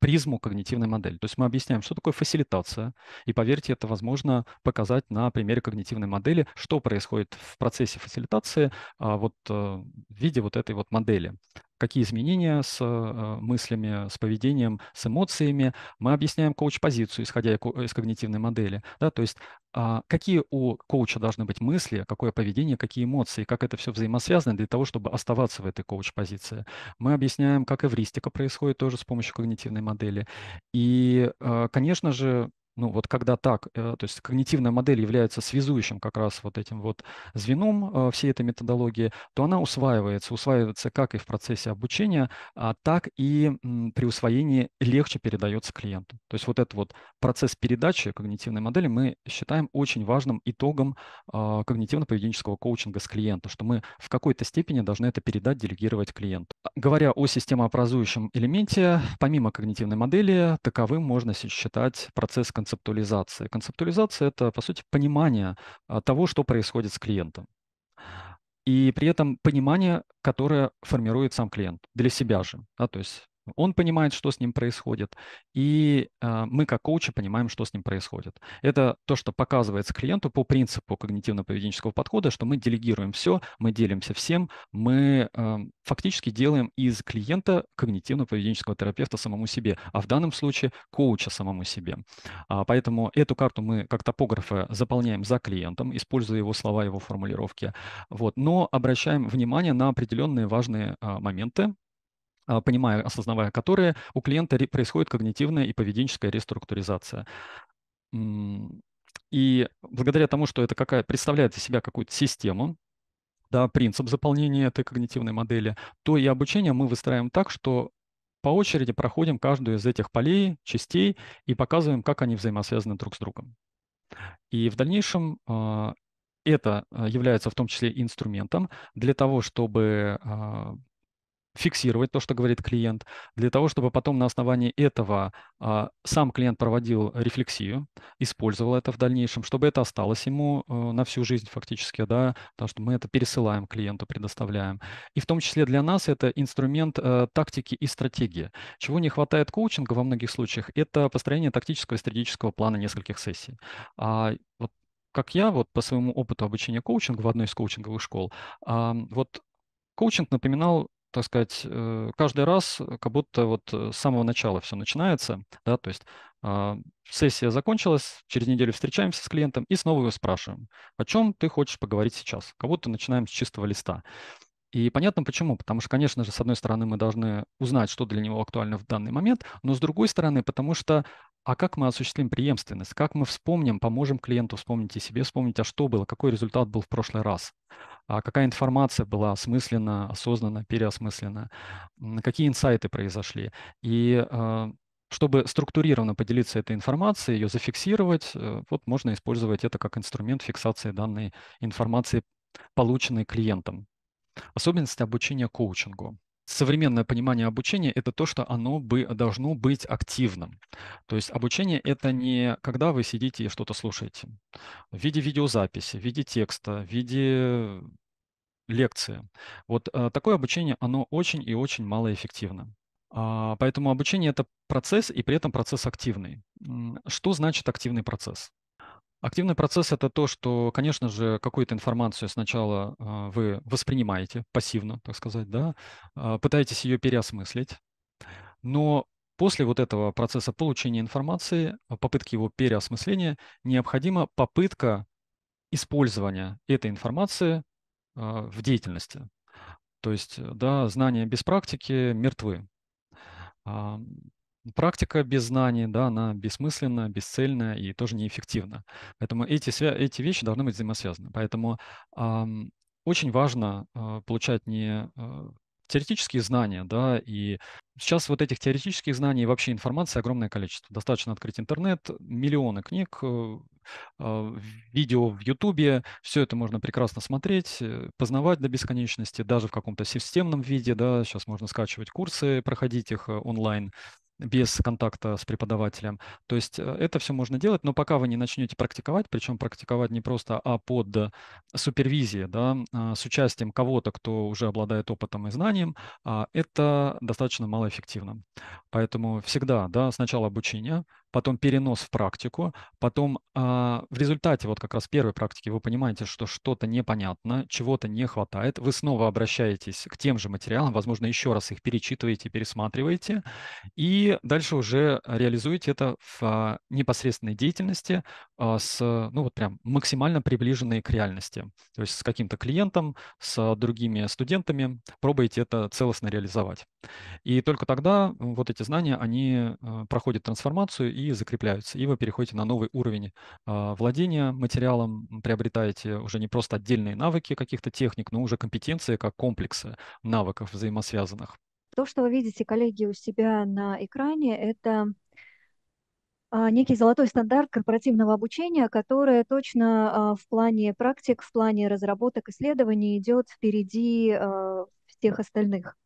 призму когнитивной модели. То есть мы объясняем, что такое фасилитация, и поверьте, это возможно показать на примере когнитивной модели, что происходит в процессе фасилитации а, вот э, в виде вот этой вот модели какие изменения с э, мыслями, с поведением, с эмоциями. Мы объясняем коуч-позицию, исходя из когнитивной модели. Да? То есть а, какие у коуча должны быть мысли, какое поведение, какие эмоции, как это все взаимосвязано для того, чтобы оставаться в этой коуч-позиции. Мы объясняем, как эвристика происходит тоже с помощью когнитивной модели. И, э, конечно же, ну вот когда так, э, то есть когнитивная модель является связующим как раз вот этим вот звеном э, всей этой методологии, то она усваивается, усваивается как и в процессе обучения, а так и при усвоении легче передается клиенту. То есть вот этот вот процесс передачи когнитивной модели мы считаем очень важным итогом а, когнитивно-поведенческого коучинга с клиента, что мы в какой-то степени должны это передать, делегировать клиенту. Говоря о системообразующем элементе, помимо когнитивной модели, таковым можно считать процесс концентрации концептуализация. Концептуализация – это, по сути, понимание а, того, что происходит с клиентом. И при этом понимание, которое формирует сам клиент для себя же. Да, то есть он понимает, что с ним происходит, и а, мы как коучи понимаем, что с ним происходит. Это то, что показывается клиенту по принципу когнитивно-поведенческого подхода, что мы делегируем все, мы делимся всем, мы а, фактически делаем из клиента когнитивно-поведенческого терапевта самому себе, а в данном случае коуча самому себе. А, поэтому эту карту мы как топографы заполняем за клиентом, используя его слова, его формулировки, вот, но обращаем внимание на определенные важные моменты, а, понимая, осознавая которые, у клиента происходит когнитивная и поведенческая реструктуризация. И благодаря тому, что это какая, представляет из себя какую-то систему, да, принцип заполнения этой когнитивной модели, то и обучение мы выстраиваем так, что по очереди проходим каждую из этих полей, частей и показываем, как они взаимосвязаны друг с другом. И в дальнейшем а, это а, является в том числе инструментом для того, чтобы фиксировать то, что говорит клиент, для того, чтобы потом на основании этого а, сам клиент проводил рефлексию, использовал это в дальнейшем, чтобы это осталось ему а, на всю жизнь фактически, да, потому что мы это пересылаем клиенту, предоставляем. И в том числе для нас это инструмент а, тактики и стратегии. Чего не хватает коучинга во многих случаях, это построение тактического и стратегического плана нескольких сессий. А, вот как я вот по своему опыту обучения коучинга в одной из коучинговых школ, вот коучинг напоминал так сказать, э, каждый раз э, как будто вот э, с самого начала все начинается, да, то есть а, сессия закончилась, через неделю встречаемся с клиентом и снова его спрашиваем, о чем ты хочешь поговорить сейчас, как будто начинаем с чистого листа. И понятно почему, потому что, конечно же, с одной стороны, мы должны узнать, что для него актуально в данный момент, но с другой стороны, потому что а как мы осуществим преемственность, как мы вспомним, поможем клиенту вспомнить и себе вспомнить, а что было, какой результат был в прошлый раз, а какая информация была осмыслена, осознанно, переосмыслена, какие инсайты произошли. И а, чтобы структурированно поделиться этой информацией, ее зафиксировать, э, вот можно использовать это как инструмент фиксации данной информации, полученной клиентом. Особенность обучения коучингу современное понимание обучения – это то, что оно бы, должно быть активным. То есть обучение – это не когда вы сидите и что-то слушаете. В виде видеозаписи, в виде текста, в виде лекции. Вот э, такое обучение, оно очень и очень малоэффективно. А, поэтому обучение – это процесс, и при этом процесс активный. Что значит активный процесс? Активный процесс – это то, что, конечно же, какую-то информацию сначала а, вы воспринимаете пассивно, так сказать, да, а, пытаетесь ее переосмыслить, но после вот этого процесса получения информации, а, попытки его переосмысления, необходима попытка использования этой информации в деятельности. То есть, да, знания без практики мертвы практика без знаний, да, она бессмысленна, бесцельна и тоже неэффективна. Поэтому эти, свя- эти вещи должны быть взаимосвязаны. Поэтому эм, очень важно э, получать не э, теоретические знания, да, и сейчас вот этих теоретических знаний и вообще информации огромное количество. Достаточно открыть интернет, миллионы книг, э, а, видео в Ютубе, все это можно прекрасно смотреть, э, познавать до бесконечности, даже в каком-то системном виде, да, сейчас можно скачивать курсы, проходить их э, онлайн без контакта с преподавателем. То есть э, это все можно делать, но пока вы не начнете практиковать, причем практиковать не просто, а под супервизией, да, а, с участием кого-то, кто уже обладает опытом и знанием, а, это достаточно малоэффективно. Поэтому всегда да, сначала обучение, потом перенос в практику, потом а, в результате вот как раз первой практики вы понимаете, что что-то непонятно, чего-то не хватает, вы снова обращаетесь к тем же материалам, возможно, еще раз их перечитываете, пересматриваете, и дальше уже реализуете это в а, непосредственной деятельности а, с, ну вот прям максимально приближенной к реальности, то есть с каким-то клиентом, с другими студентами, пробуете это целостно реализовать. И только тогда вот эти знания, они э, проходят трансформацию и закрепляются. И вы переходите на новый уровень а, владения материалом, приобретаете уже не просто отдельные навыки каких-то техник, но уже компетенции как комплексы навыков взаимосвязанных. То, что вы видите, коллеги, у себя на экране, это а, некий золотой стандарт корпоративного обучения, которое точно а, в плане практик, в плане разработок, исследований идет впереди всех остальных.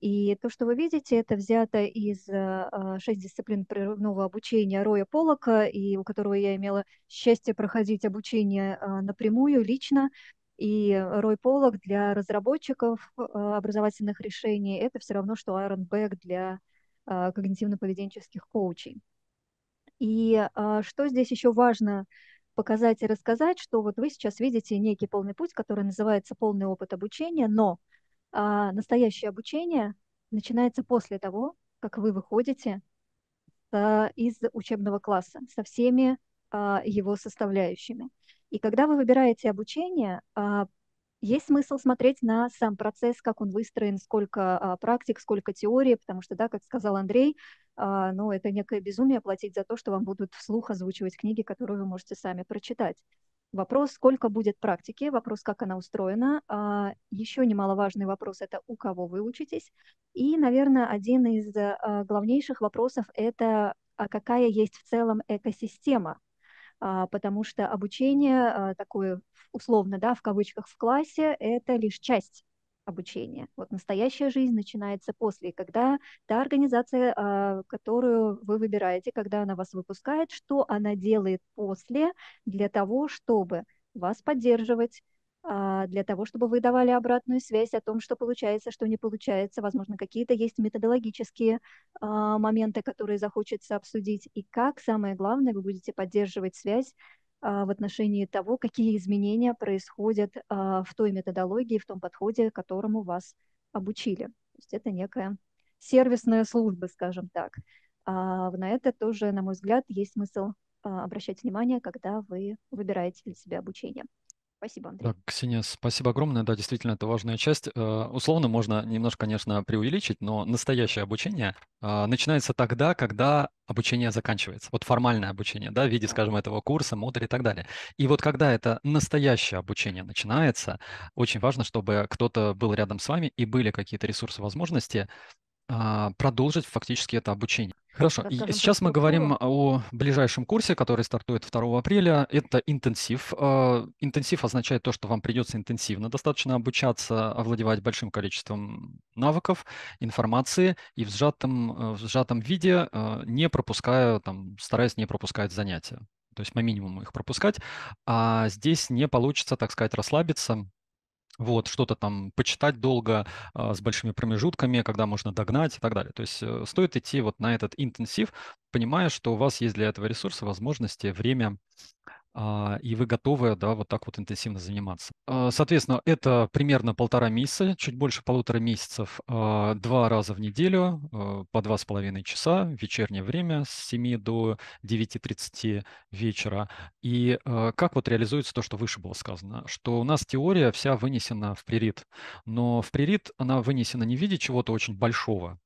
И то, что вы видите, это взято из а, шесть дисциплин прорывного обучения Роя Полока, и у которого я имела счастье проходить обучение а, напрямую, лично. И Рой Полок для разработчиков а, образовательных решений – это все равно, что Аарон Бэк для когнитивно-поведенческих коучей. И что здесь еще важно показать и рассказать, что вот вы сейчас видите некий полный путь, который называется полный опыт обучения, но а настоящее обучение начинается после того, как вы выходите а, из учебного класса со всеми а, его составляющими. И когда вы выбираете обучение, а, есть смысл смотреть на сам процесс, как он выстроен, сколько практик, сколько теории, потому что, да, как сказал Андрей, а, ну, это некое безумие платить за то, что вам будут вслух озвучивать книги, которые вы можете сами прочитать. Вопрос, сколько будет практики, вопрос, как она устроена. А, Еще немаловажный вопрос – это у кого вы учитесь. И, наверное, один из а, главнейших вопросов – это а какая есть в целом экосистема, потому что обучение такое условно, да, в кавычках, в классе – это лишь часть обучения. Вот настоящая жизнь начинается после, когда та организация, а, которую вы выбираете, когда она вас выпускает, что она делает после для того, чтобы вас поддерживать, а, для того, чтобы вы давали обратную связь о том, что получается, что не получается. Возможно, какие-то есть методологические а, моменты, которые захочется обсудить. И как, самое главное, вы будете поддерживать связь а, в отношении того, какие изменения происходят а, в той методологии, в том подходе, которому вас обучили. То есть это некая сервисная служба, скажем так. А, на это тоже, на мой взгляд, есть смысл обращать внимание, когда вы выбираете для себя обучение. Спасибо, Андрей. Да, Ксения, спасибо огромное. Да, действительно, это важная часть. Э, условно можно немножко, конечно, преувеличить, но настоящее обучение а, начинается тогда, когда обучение заканчивается. Вот формальное обучение, да, в виде, скажем, этого курса, модуля и так далее. И вот когда это настоящее обучение начинается, очень важно, чтобы кто-то был рядом с вами и были какие-то ресурсы, возможности а, продолжить фактически это обучение. Хорошо. И сейчас мы говорим о ближайшем курсе, который стартует 2 апреля. Это интенсив. А, интенсив означает то, что вам придется интенсивно достаточно обучаться, овладевать большим количеством навыков, информации и в сжатом, в сжатом виде, а, не пропуская, там, стараясь не пропускать занятия. То есть по минимуму их пропускать. А здесь не получится, так сказать, расслабиться, вот, что-то там почитать долго а, с большими промежутками, когда можно догнать и так далее. То есть э, стоит идти вот на этот интенсив, понимая, что у вас есть для этого ресурсы, возможности, время, а, и вы готовы, да, вот так вот интенсивно заниматься. А, соответственно, это примерно полтора месяца, чуть больше полутора месяцев, а, два раза в неделю, по два с половиной часа, вечернее время с 7 до 9.30 вечера. И как вот реализуется то, что выше было сказано, что у нас теория вся вынесена в прерит, но в прерит она вынесена не в виде чего-то очень большого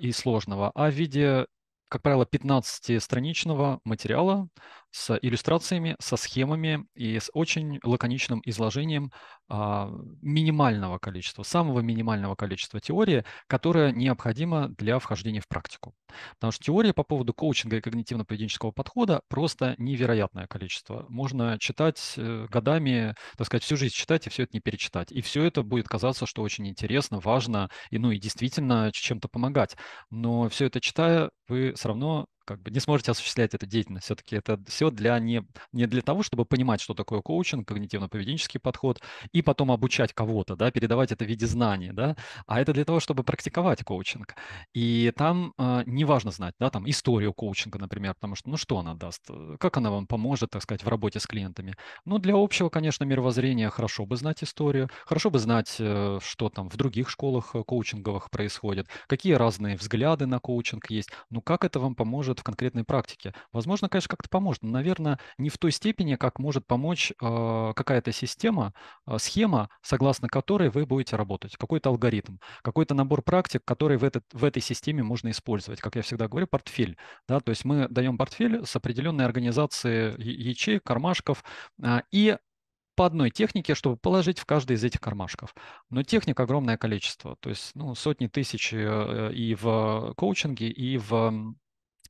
и сложного, а в виде как правило, 15-страничного материала, с иллюстрациями, со схемами и с очень лаконичным изложением а, минимального количества, самого минимального количества теории, которая необходима для вхождения в практику. Потому что теория по поводу коучинга и когнитивно-поведенческого подхода просто невероятное количество. Можно читать э, годами, так сказать, всю жизнь читать и все это не перечитать. И все это будет казаться, что очень интересно, важно и, ну, и действительно чем-то помогать. Но все это читая, вы все равно как бы не сможете осуществлять эту деятельность. Все-таки это все для не, не для того, чтобы понимать, что такое коучинг, когнитивно-поведенческий подход, и потом обучать кого-то, да, передавать это в виде знаний, да, а это для того, чтобы практиковать коучинг. И там э, а, не важно знать, да, там историю коучинга, например, потому что, ну, что она даст, э, как она вам поможет, так сказать, в работе с клиентами. Ну, для общего, конечно, мировоззрения хорошо бы знать историю, хорошо бы знать, э, что там в других школах э, коучинговых происходит, какие разные взгляды на коучинг есть, ну, как это вам поможет вот в конкретной практике. Возможно, конечно, как-то поможет, но, наверное, не в той степени, как может помочь э, какая-то система, э, схема, согласно которой вы будете работать, какой-то алгоритм, какой-то набор практик, который в, этот, в этой системе можно использовать. Как я всегда говорю, портфель. Да? То есть мы даем портфель с определенной организацией ячеек, кармашков, э, и по одной технике, чтобы положить в каждый из этих кармашков. Но техник огромное количество, то есть ну, сотни тысяч э, и в коучинге, и в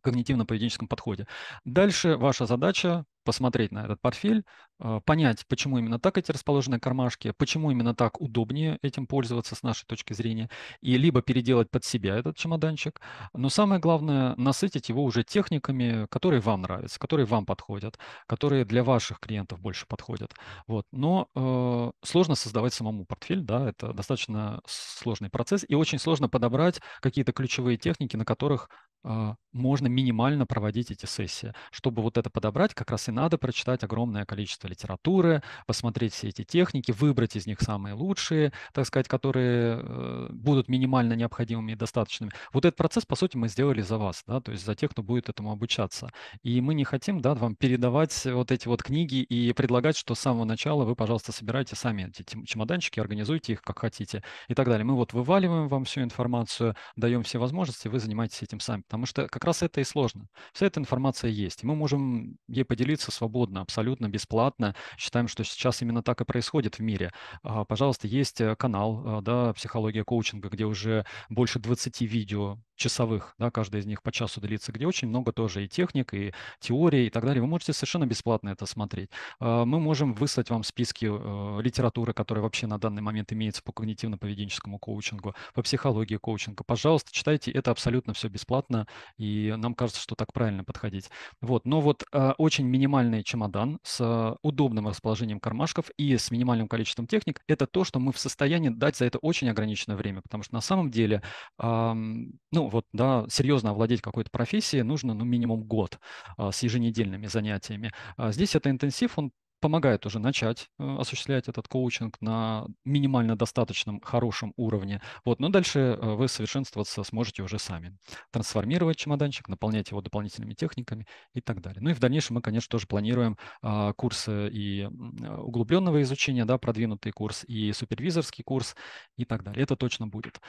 когнитивно-поведенческом подходе. Дальше ваша задача посмотреть на этот портфель, э, понять, почему именно так эти расположенные кармашки, почему именно так удобнее этим пользоваться с нашей точки зрения, и либо переделать под себя этот чемоданчик, но самое главное, насытить его уже техниками, которые вам нравятся, которые вам подходят, которые для ваших клиентов больше подходят. Вот. Но э, сложно создавать самому портфель, да, это достаточно сложный процесс, и очень сложно подобрать какие-то ключевые техники, на которых э, можно минимально проводить эти сессии. Чтобы вот это подобрать, как раз и надо прочитать огромное количество литературы, посмотреть все эти техники, выбрать из них самые лучшие, так сказать, которые э, будут минимально необходимыми и достаточными. Вот этот процесс, по сути, мы сделали за вас, да, то есть за тех, кто будет этому обучаться. И мы не хотим, да, вам передавать вот эти вот книги и предлагать, что с самого начала вы, пожалуйста, собирайте сами эти чемоданчики, организуйте их как хотите и так далее. Мы вот вываливаем вам всю информацию, даем все возможности, вы занимаетесь этим сами, потому что как раз это и сложно. Вся эта информация есть, и мы можем ей поделиться открыться свободно, абсолютно бесплатно. Считаем, что сейчас именно так и происходит в мире. А, пожалуйста, есть э, канал э, да, «Психология коучинга», где уже больше 20 видео часовых, да, каждая из них по часу длится, где очень много тоже и техник, и теории, и так далее. Вы можете совершенно бесплатно это смотреть. А, мы можем выслать вам списки э, литературы, которая вообще на данный момент имеется по когнитивно-поведенческому коучингу, по психологии коучинга. Пожалуйста, читайте, это абсолютно все бесплатно, и нам кажется, что так правильно подходить. Вот, но вот очень минимально минимальный чемодан с э, удобным расположением кармашков и с минимальным количеством техник, это то, что мы в состоянии дать за это очень ограниченное время, потому что на самом деле, ну вот, да, серьезно овладеть какой-то профессией нужно, ну, минимум год а, с еженедельными занятиями. А здесь это интенсив, он помогает уже начать э, осуществлять этот коучинг на минимально достаточном хорошем уровне. Вот, но дальше э, вы совершенствоваться сможете уже сами. Трансформировать чемоданчик, наполнять его дополнительными техниками и так далее. Ну и в дальнейшем мы, конечно, тоже планируем а, курсы и э, углубленного изучения, да, продвинутый курс, и супервизорский курс и так далее. Это точно будет.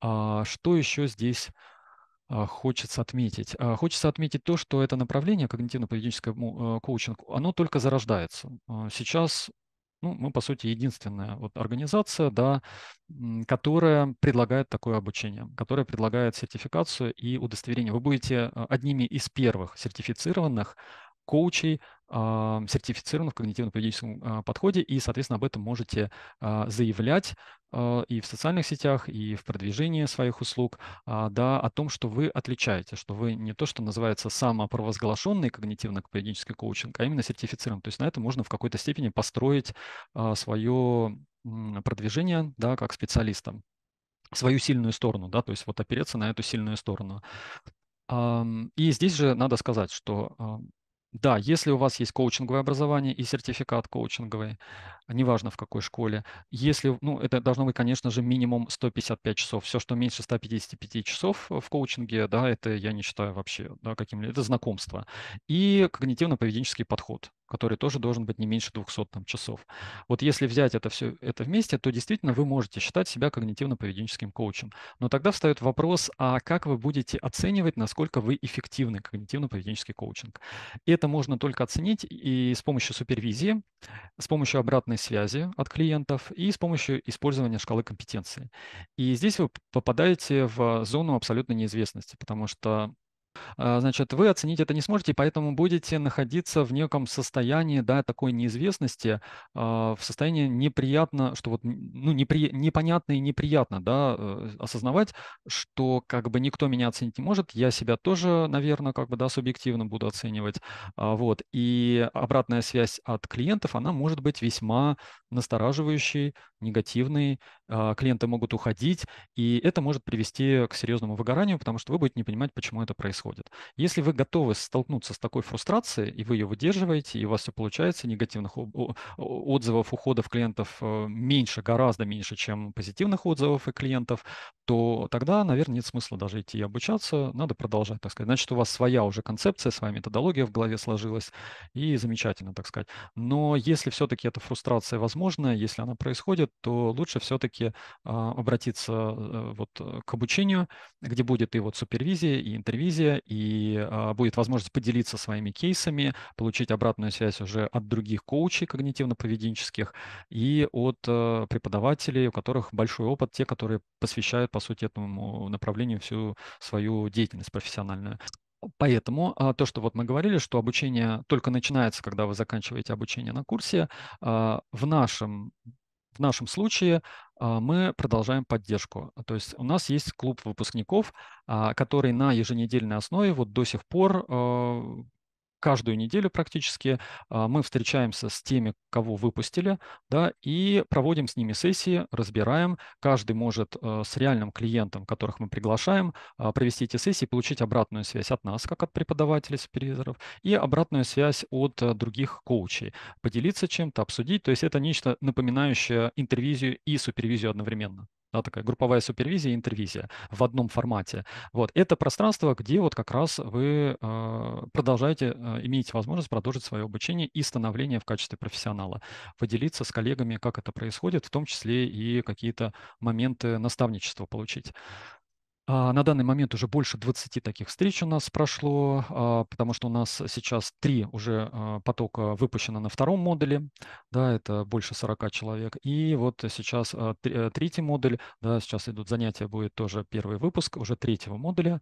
А что еще здесь а, хочется отметить. А, хочется отметить то, что это направление когнитивно-поведенческого а, коучинга, оно только зарождается. Сейчас ну, мы, по сути, единственная вот организация, да, которая предлагает такое обучение, которая предлагает сертификацию и удостоверение. Вы будете одними из первых сертифицированных коучей а, сертифицирован в когнитивно-поведенческом а, подходе, и, соответственно, об этом можете а, заявлять и в социальных сетях, и в продвижении своих услуг, да, о том, что вы отличаете, что вы не то, что называется самопровозглашенный когнитивно-поведенческий коучинг, а именно сертифицирован. То есть на это можно в какой-то степени построить свое продвижение, да, как специалиста свою сильную сторону, да, то есть вот опереться на эту сильную сторону. И здесь же надо сказать, что да, если у вас есть коучинговое образование и сертификат коучинговый, неважно в какой школе, если, ну, это должно быть, конечно же, минимум 155 часов. Все, что меньше 155 часов в коучинге, да, это я не считаю вообще да, каким-либо, это знакомство. И когнитивно-поведенческий подход который тоже должен быть не меньше 200 там, часов. Вот если взять это все это вместе, то действительно вы можете считать себя когнитивно-поведенческим коучем. Но тогда встает вопрос, а как вы будете оценивать, насколько вы эффективны когнитивно-поведенческий коучинг? И это можно только оценить и с помощью супервизии, с помощью обратной связи от клиентов и с помощью использования шкалы компетенции. И здесь вы попадаете в зону абсолютной неизвестности, потому что а, значит, вы оценить это не сможете, поэтому будете находиться в неком состоянии, да, такой неизвестности, а, в состоянии неприятно, что вот, ну, непри, непонятно и неприятно, да, э, осознавать, что как бы никто меня оценить не может, я себя тоже, наверное, как бы, да, субъективно буду оценивать, а, вот, и обратная связь от клиентов, она может быть весьма настораживающей, негативной, клиенты могут уходить, и это может привести к серьезному выгоранию, потому что вы будете не понимать, почему это происходит происходит. Если вы готовы столкнуться с такой фрустрацией, и вы ее выдерживаете, и у вас все получается, негативных отзывов, уходов клиентов э, меньше, гораздо меньше, чем позитивных отзывов и клиентов, то тогда, наверное, нет смысла даже идти и обучаться, надо продолжать, так сказать. Значит, у вас своя уже концепция, своя методология в голове сложилась, и замечательно, так сказать. Но если все-таки эта фрустрация возможна, если она происходит, то лучше все-таки а, обратиться э, вот к обучению, где будет и вот супервизия, и интервизия, и а, будет возможность поделиться своими кейсами, получить обратную связь уже от других коучей когнитивно-поведенческих и от э, преподавателей, у которых большой опыт, те, которые посвящают, по сути, этому направлению всю свою деятельность профессиональную. Поэтому а, то, что вот мы говорили, что обучение только начинается, когда вы заканчиваете обучение на курсе, а, в нашем в нашем случае а, мы продолжаем поддержку. То есть у нас есть клуб выпускников, а, который на еженедельной основе вот до сих пор а, каждую неделю практически а, мы встречаемся с теми, кого выпустили, да, и проводим с ними сессии, разбираем. Каждый может э, с реальным клиентом, которых мы приглашаем, а, провести эти сессии, получить обратную связь от нас, как от преподавателей, супервизоров, и обратную связь от э, других коучей, поделиться чем-то, обсудить. То есть это нечто напоминающее интервизию и супервизию одновременно да, такая групповая супервизия и интервизия в одном формате. Вот это пространство, где вот как раз вы э, продолжаете, э, имеете возможность продолжить свое обучение и становление в качестве профессионала, поделиться с коллегами, как это происходит, в том числе и какие-то моменты наставничества получить. А, на данный момент уже больше 20 таких встреч у нас прошло, а, потому что у нас сейчас три уже а, потока выпущено на втором модуле, да, это больше 40 человек. И вот сейчас э, третий модуль, да, сейчас идут занятия, будет тоже первый выпуск уже третьего модуля.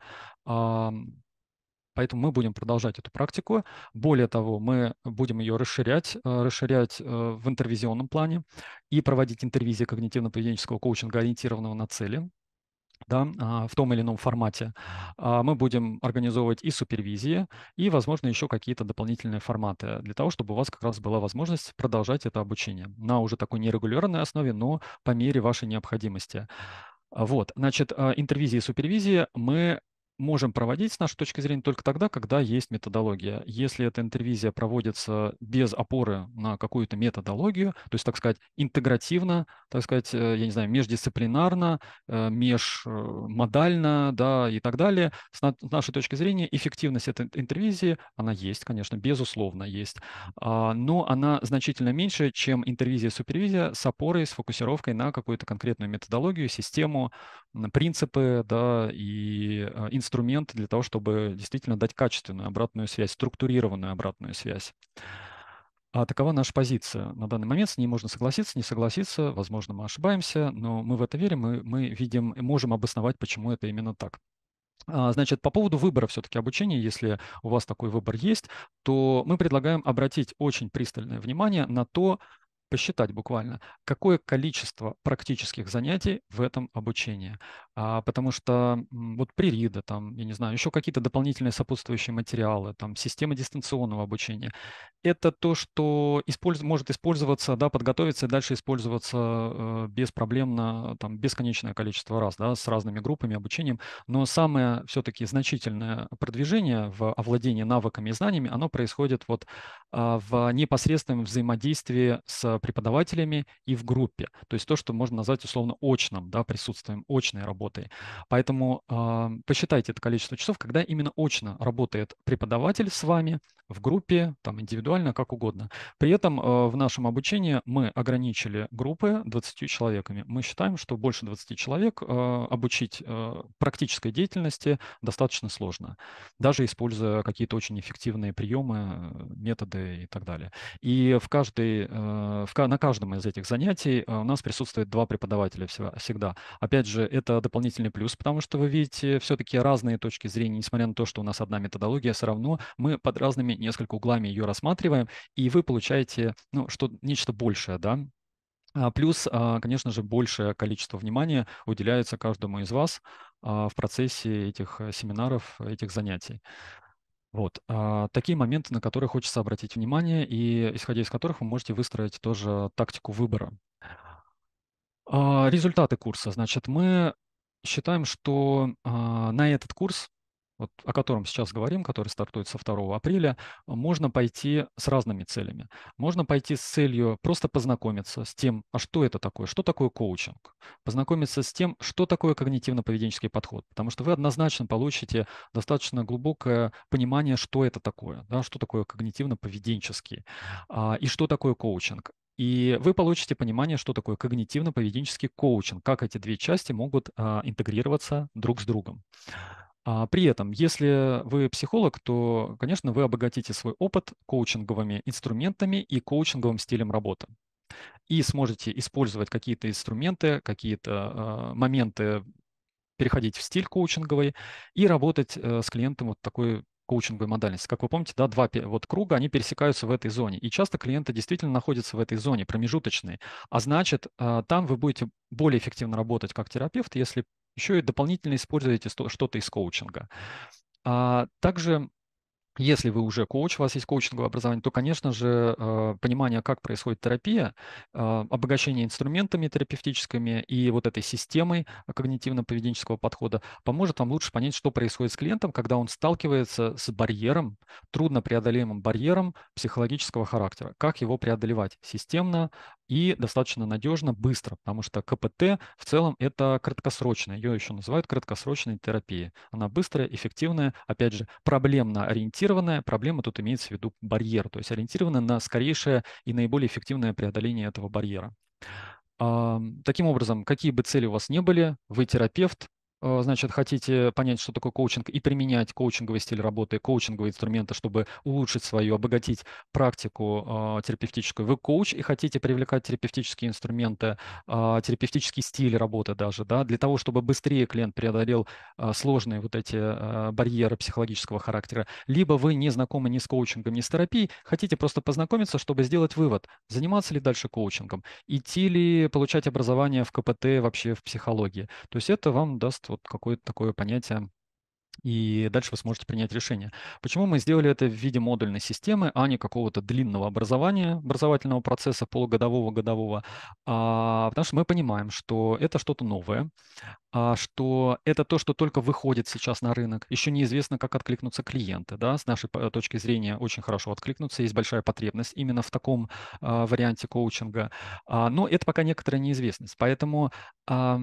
Поэтому мы будем продолжать эту практику. Более того, мы будем ее расширять, расширять э, в интервизионном плане и проводить интервизии когнитивно-поведенческого коучинга, ориентированного на цели да, а, в том или ином формате. А, мы будем организовывать и супервизии, и, возможно, еще какие-то дополнительные форматы для того, чтобы у вас как раз была возможность продолжать это обучение на уже такой нерегулярной основе, но по мере вашей необходимости. Вот, значит, а, интервизии и супервизии мы можем проводить с нашей точки зрения только тогда, когда есть методология. Если эта интервизия проводится без опоры на какую-то методологию, то есть, так сказать, интегративно, так сказать, э, я не знаю, междисциплинарно, э, межмодально, э, да, и так далее, с нашей точки зрения эффективность этой интервизии, она есть, конечно, безусловно есть, а, но она значительно меньше, чем интервизия-супервизия с опорой, с фокусировкой на какую-то конкретную методологию, систему, принципы, да, и инструменты инструменты для того, чтобы действительно дать качественную обратную связь, структурированную обратную связь. А такова наша позиция на данный момент. С ней можно согласиться, не согласиться. Возможно, мы ошибаемся, но мы в это верим, и мы видим, и можем обосновать, почему это именно так. А, значит, по поводу выбора все-таки обучения, если у вас такой выбор есть, то мы предлагаем обратить очень пристальное внимание на то, посчитать буквально, какое количество практических занятий в этом обучении. А, потому что вот при РИДа, там, я не знаю, еще какие-то дополнительные сопутствующие материалы, там, система дистанционного обучения, это то, что использ... может использоваться, да, подготовиться и дальше использоваться э, беспроблемно, там, бесконечное количество раз, да, с разными группами, обучением. Но самое все-таки значительное продвижение в овладении навыками и знаниями, оно происходит вот э, в непосредственном взаимодействии с преподавателями и в группе. То есть то, что можно назвать условно очным, да, присутствием, очной работой. Поэтому э, посчитайте это количество часов, когда именно очно работает преподаватель с вами в группе, там индивидуально, как угодно. При этом э, в нашем обучении мы ограничили группы 20 человеками. Мы считаем, что больше 20 человек э, обучить э, практической деятельности достаточно сложно, даже используя какие-то очень эффективные приемы, методы и так далее. И в каждой, в на каждом из этих занятий э, у нас присутствует два преподавателя всегда. Опять же, это дополнительный плюс, потому что вы видите все-таки разные точки зрения, несмотря на то, что у нас одна методология, все равно мы под разными несколько углами ее рассматриваем, и вы получаете ну, что, нечто большее, да, а, Плюс, а, конечно же, большее количество внимания уделяется каждому из вас а, в процессе этих э, семинаров, этих занятий. Вот. А, такие моменты, на которые хочется обратить внимание, и исходя из которых вы можете выстроить тоже тактику выбора. А, результаты курса. Значит, мы считаем, что а, на этот курс вот, о котором сейчас говорим, который стартует со 2 апреля, можно пойти с разными целями. Можно пойти с целью просто познакомиться с тем, а что это такое, что такое коучинг, познакомиться с тем, что такое когнитивно-поведенческий подход, потому что вы однозначно получите достаточно глубокое понимание, что это такое, да, что такое когнитивно-поведенческий а, и что такое коучинг. И вы получите понимание, что такое когнитивно-поведенческий коучинг, как эти две части могут а, интегрироваться друг с другом. А, при этом, если вы психолог, то, конечно, вы обогатите свой опыт коучинговыми инструментами и коучинговым стилем работы. И сможете использовать какие-то инструменты, какие-то а, моменты, переходить в стиль коучинговый и работать э, с клиентом вот такой коучинговой модальности. Как вы помните, да, два вот круга, они пересекаются в этой зоне. И часто клиенты действительно находятся в этой зоне, промежуточной. А значит, а, там вы будете более эффективно работать как терапевт, если еще и дополнительно используете что-то из коучинга. А также если вы уже коуч, у вас есть коучинговое образование, то, конечно же, э, понимание, как происходит терапия, а, обогащение инструментами терапевтическими и вот этой системой когнитивно-поведенческого подхода поможет вам лучше понять, что происходит с клиентом, когда он сталкивается с барьером, труднопреодолимым барьером психологического характера. Как его преодолевать системно, и достаточно надежно, быстро, потому что КПТ в целом это краткосрочная, ее еще называют краткосрочной терапией. Она быстрая, эффективная, опять же, проблемно ориентированная. Проблема тут имеется в виду барьер, то есть ориентирована на скорейшее и наиболее эффективное преодоление этого барьера. Таким образом, какие бы цели у вас не были, вы терапевт, Э, значит, хотите понять, что такое коучинг, и применять коучинговый стиль работы, коучинговые инструменты, чтобы улучшить свою, обогатить практику э, терапевтическую, вы коуч и хотите привлекать терапевтические инструменты, э, терапевтический стиль работы даже, да, для того, чтобы быстрее клиент преодолел э, сложные вот эти э, барьеры психологического характера, либо вы не знакомы ни с коучингом, ни с терапией, хотите просто познакомиться, чтобы сделать вывод, заниматься ли дальше коучингом, идти ли получать образование в КПТ вообще в психологии. То есть это вам даст вот какое-то такое понятие и дальше вы сможете принять решение. Почему мы сделали это в виде модульной системы, а не какого-то длинного образования, образовательного процесса полугодового, годового? А, потому что мы понимаем, что это что-то новое, а, что это то, что только выходит сейчас на рынок. Еще неизвестно, как откликнутся клиенты. Да? С нашей точки зрения очень хорошо откликнутся, есть большая потребность именно в таком а, варианте коучинга. А, но это пока некоторая неизвестность. Поэтому а,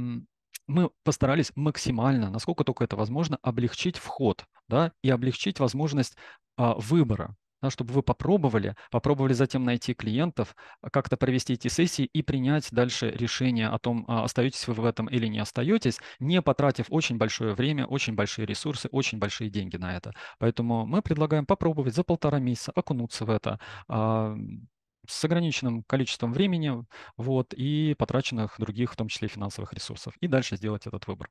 мы постарались максимально, насколько только это возможно, облегчить вход да, и облегчить возможность а, выбора, да, чтобы вы попробовали, попробовали затем найти клиентов, а, как-то провести эти сессии и принять дальше решение о том, а, остаетесь вы в этом или не остаетесь, не потратив очень большое время, очень большие ресурсы, очень большие деньги на это. Поэтому мы предлагаем попробовать за полтора месяца окунуться в это, а, с ограниченным количеством времени вот, и потраченных других, в том числе финансовых ресурсов, и дальше сделать этот выбор.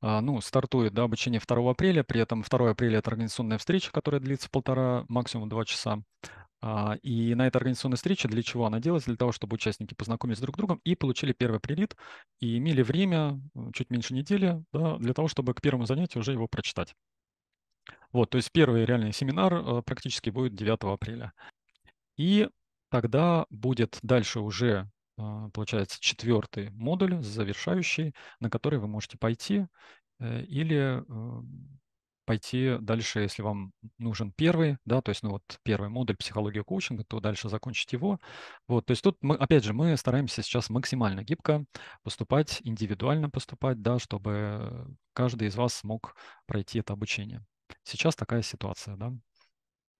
А, ну, стартует да, обучение 2 апреля, при этом 2 апреля – это организационная встреча, которая длится полтора, максимум два часа. А, и на этой организационной встрече для чего она делается? Для того, чтобы участники познакомились друг с другом и получили первый прилит, и имели время, чуть меньше недели, да, для того, чтобы к первому занятию уже его прочитать. Вот, то есть первый реальный семинар а, практически будет 9 апреля. И тогда будет дальше уже, а, получается, четвертый модуль, завершающий, на который вы можете пойти э, или э, пойти дальше, если вам нужен первый, да, то есть, ну, вот первый модуль психология коучинга, то дальше закончить его. Вот, то есть тут мы, опять же, мы стараемся сейчас максимально гибко поступать, индивидуально поступать, да, чтобы каждый из вас смог пройти это обучение. Сейчас такая ситуация, да.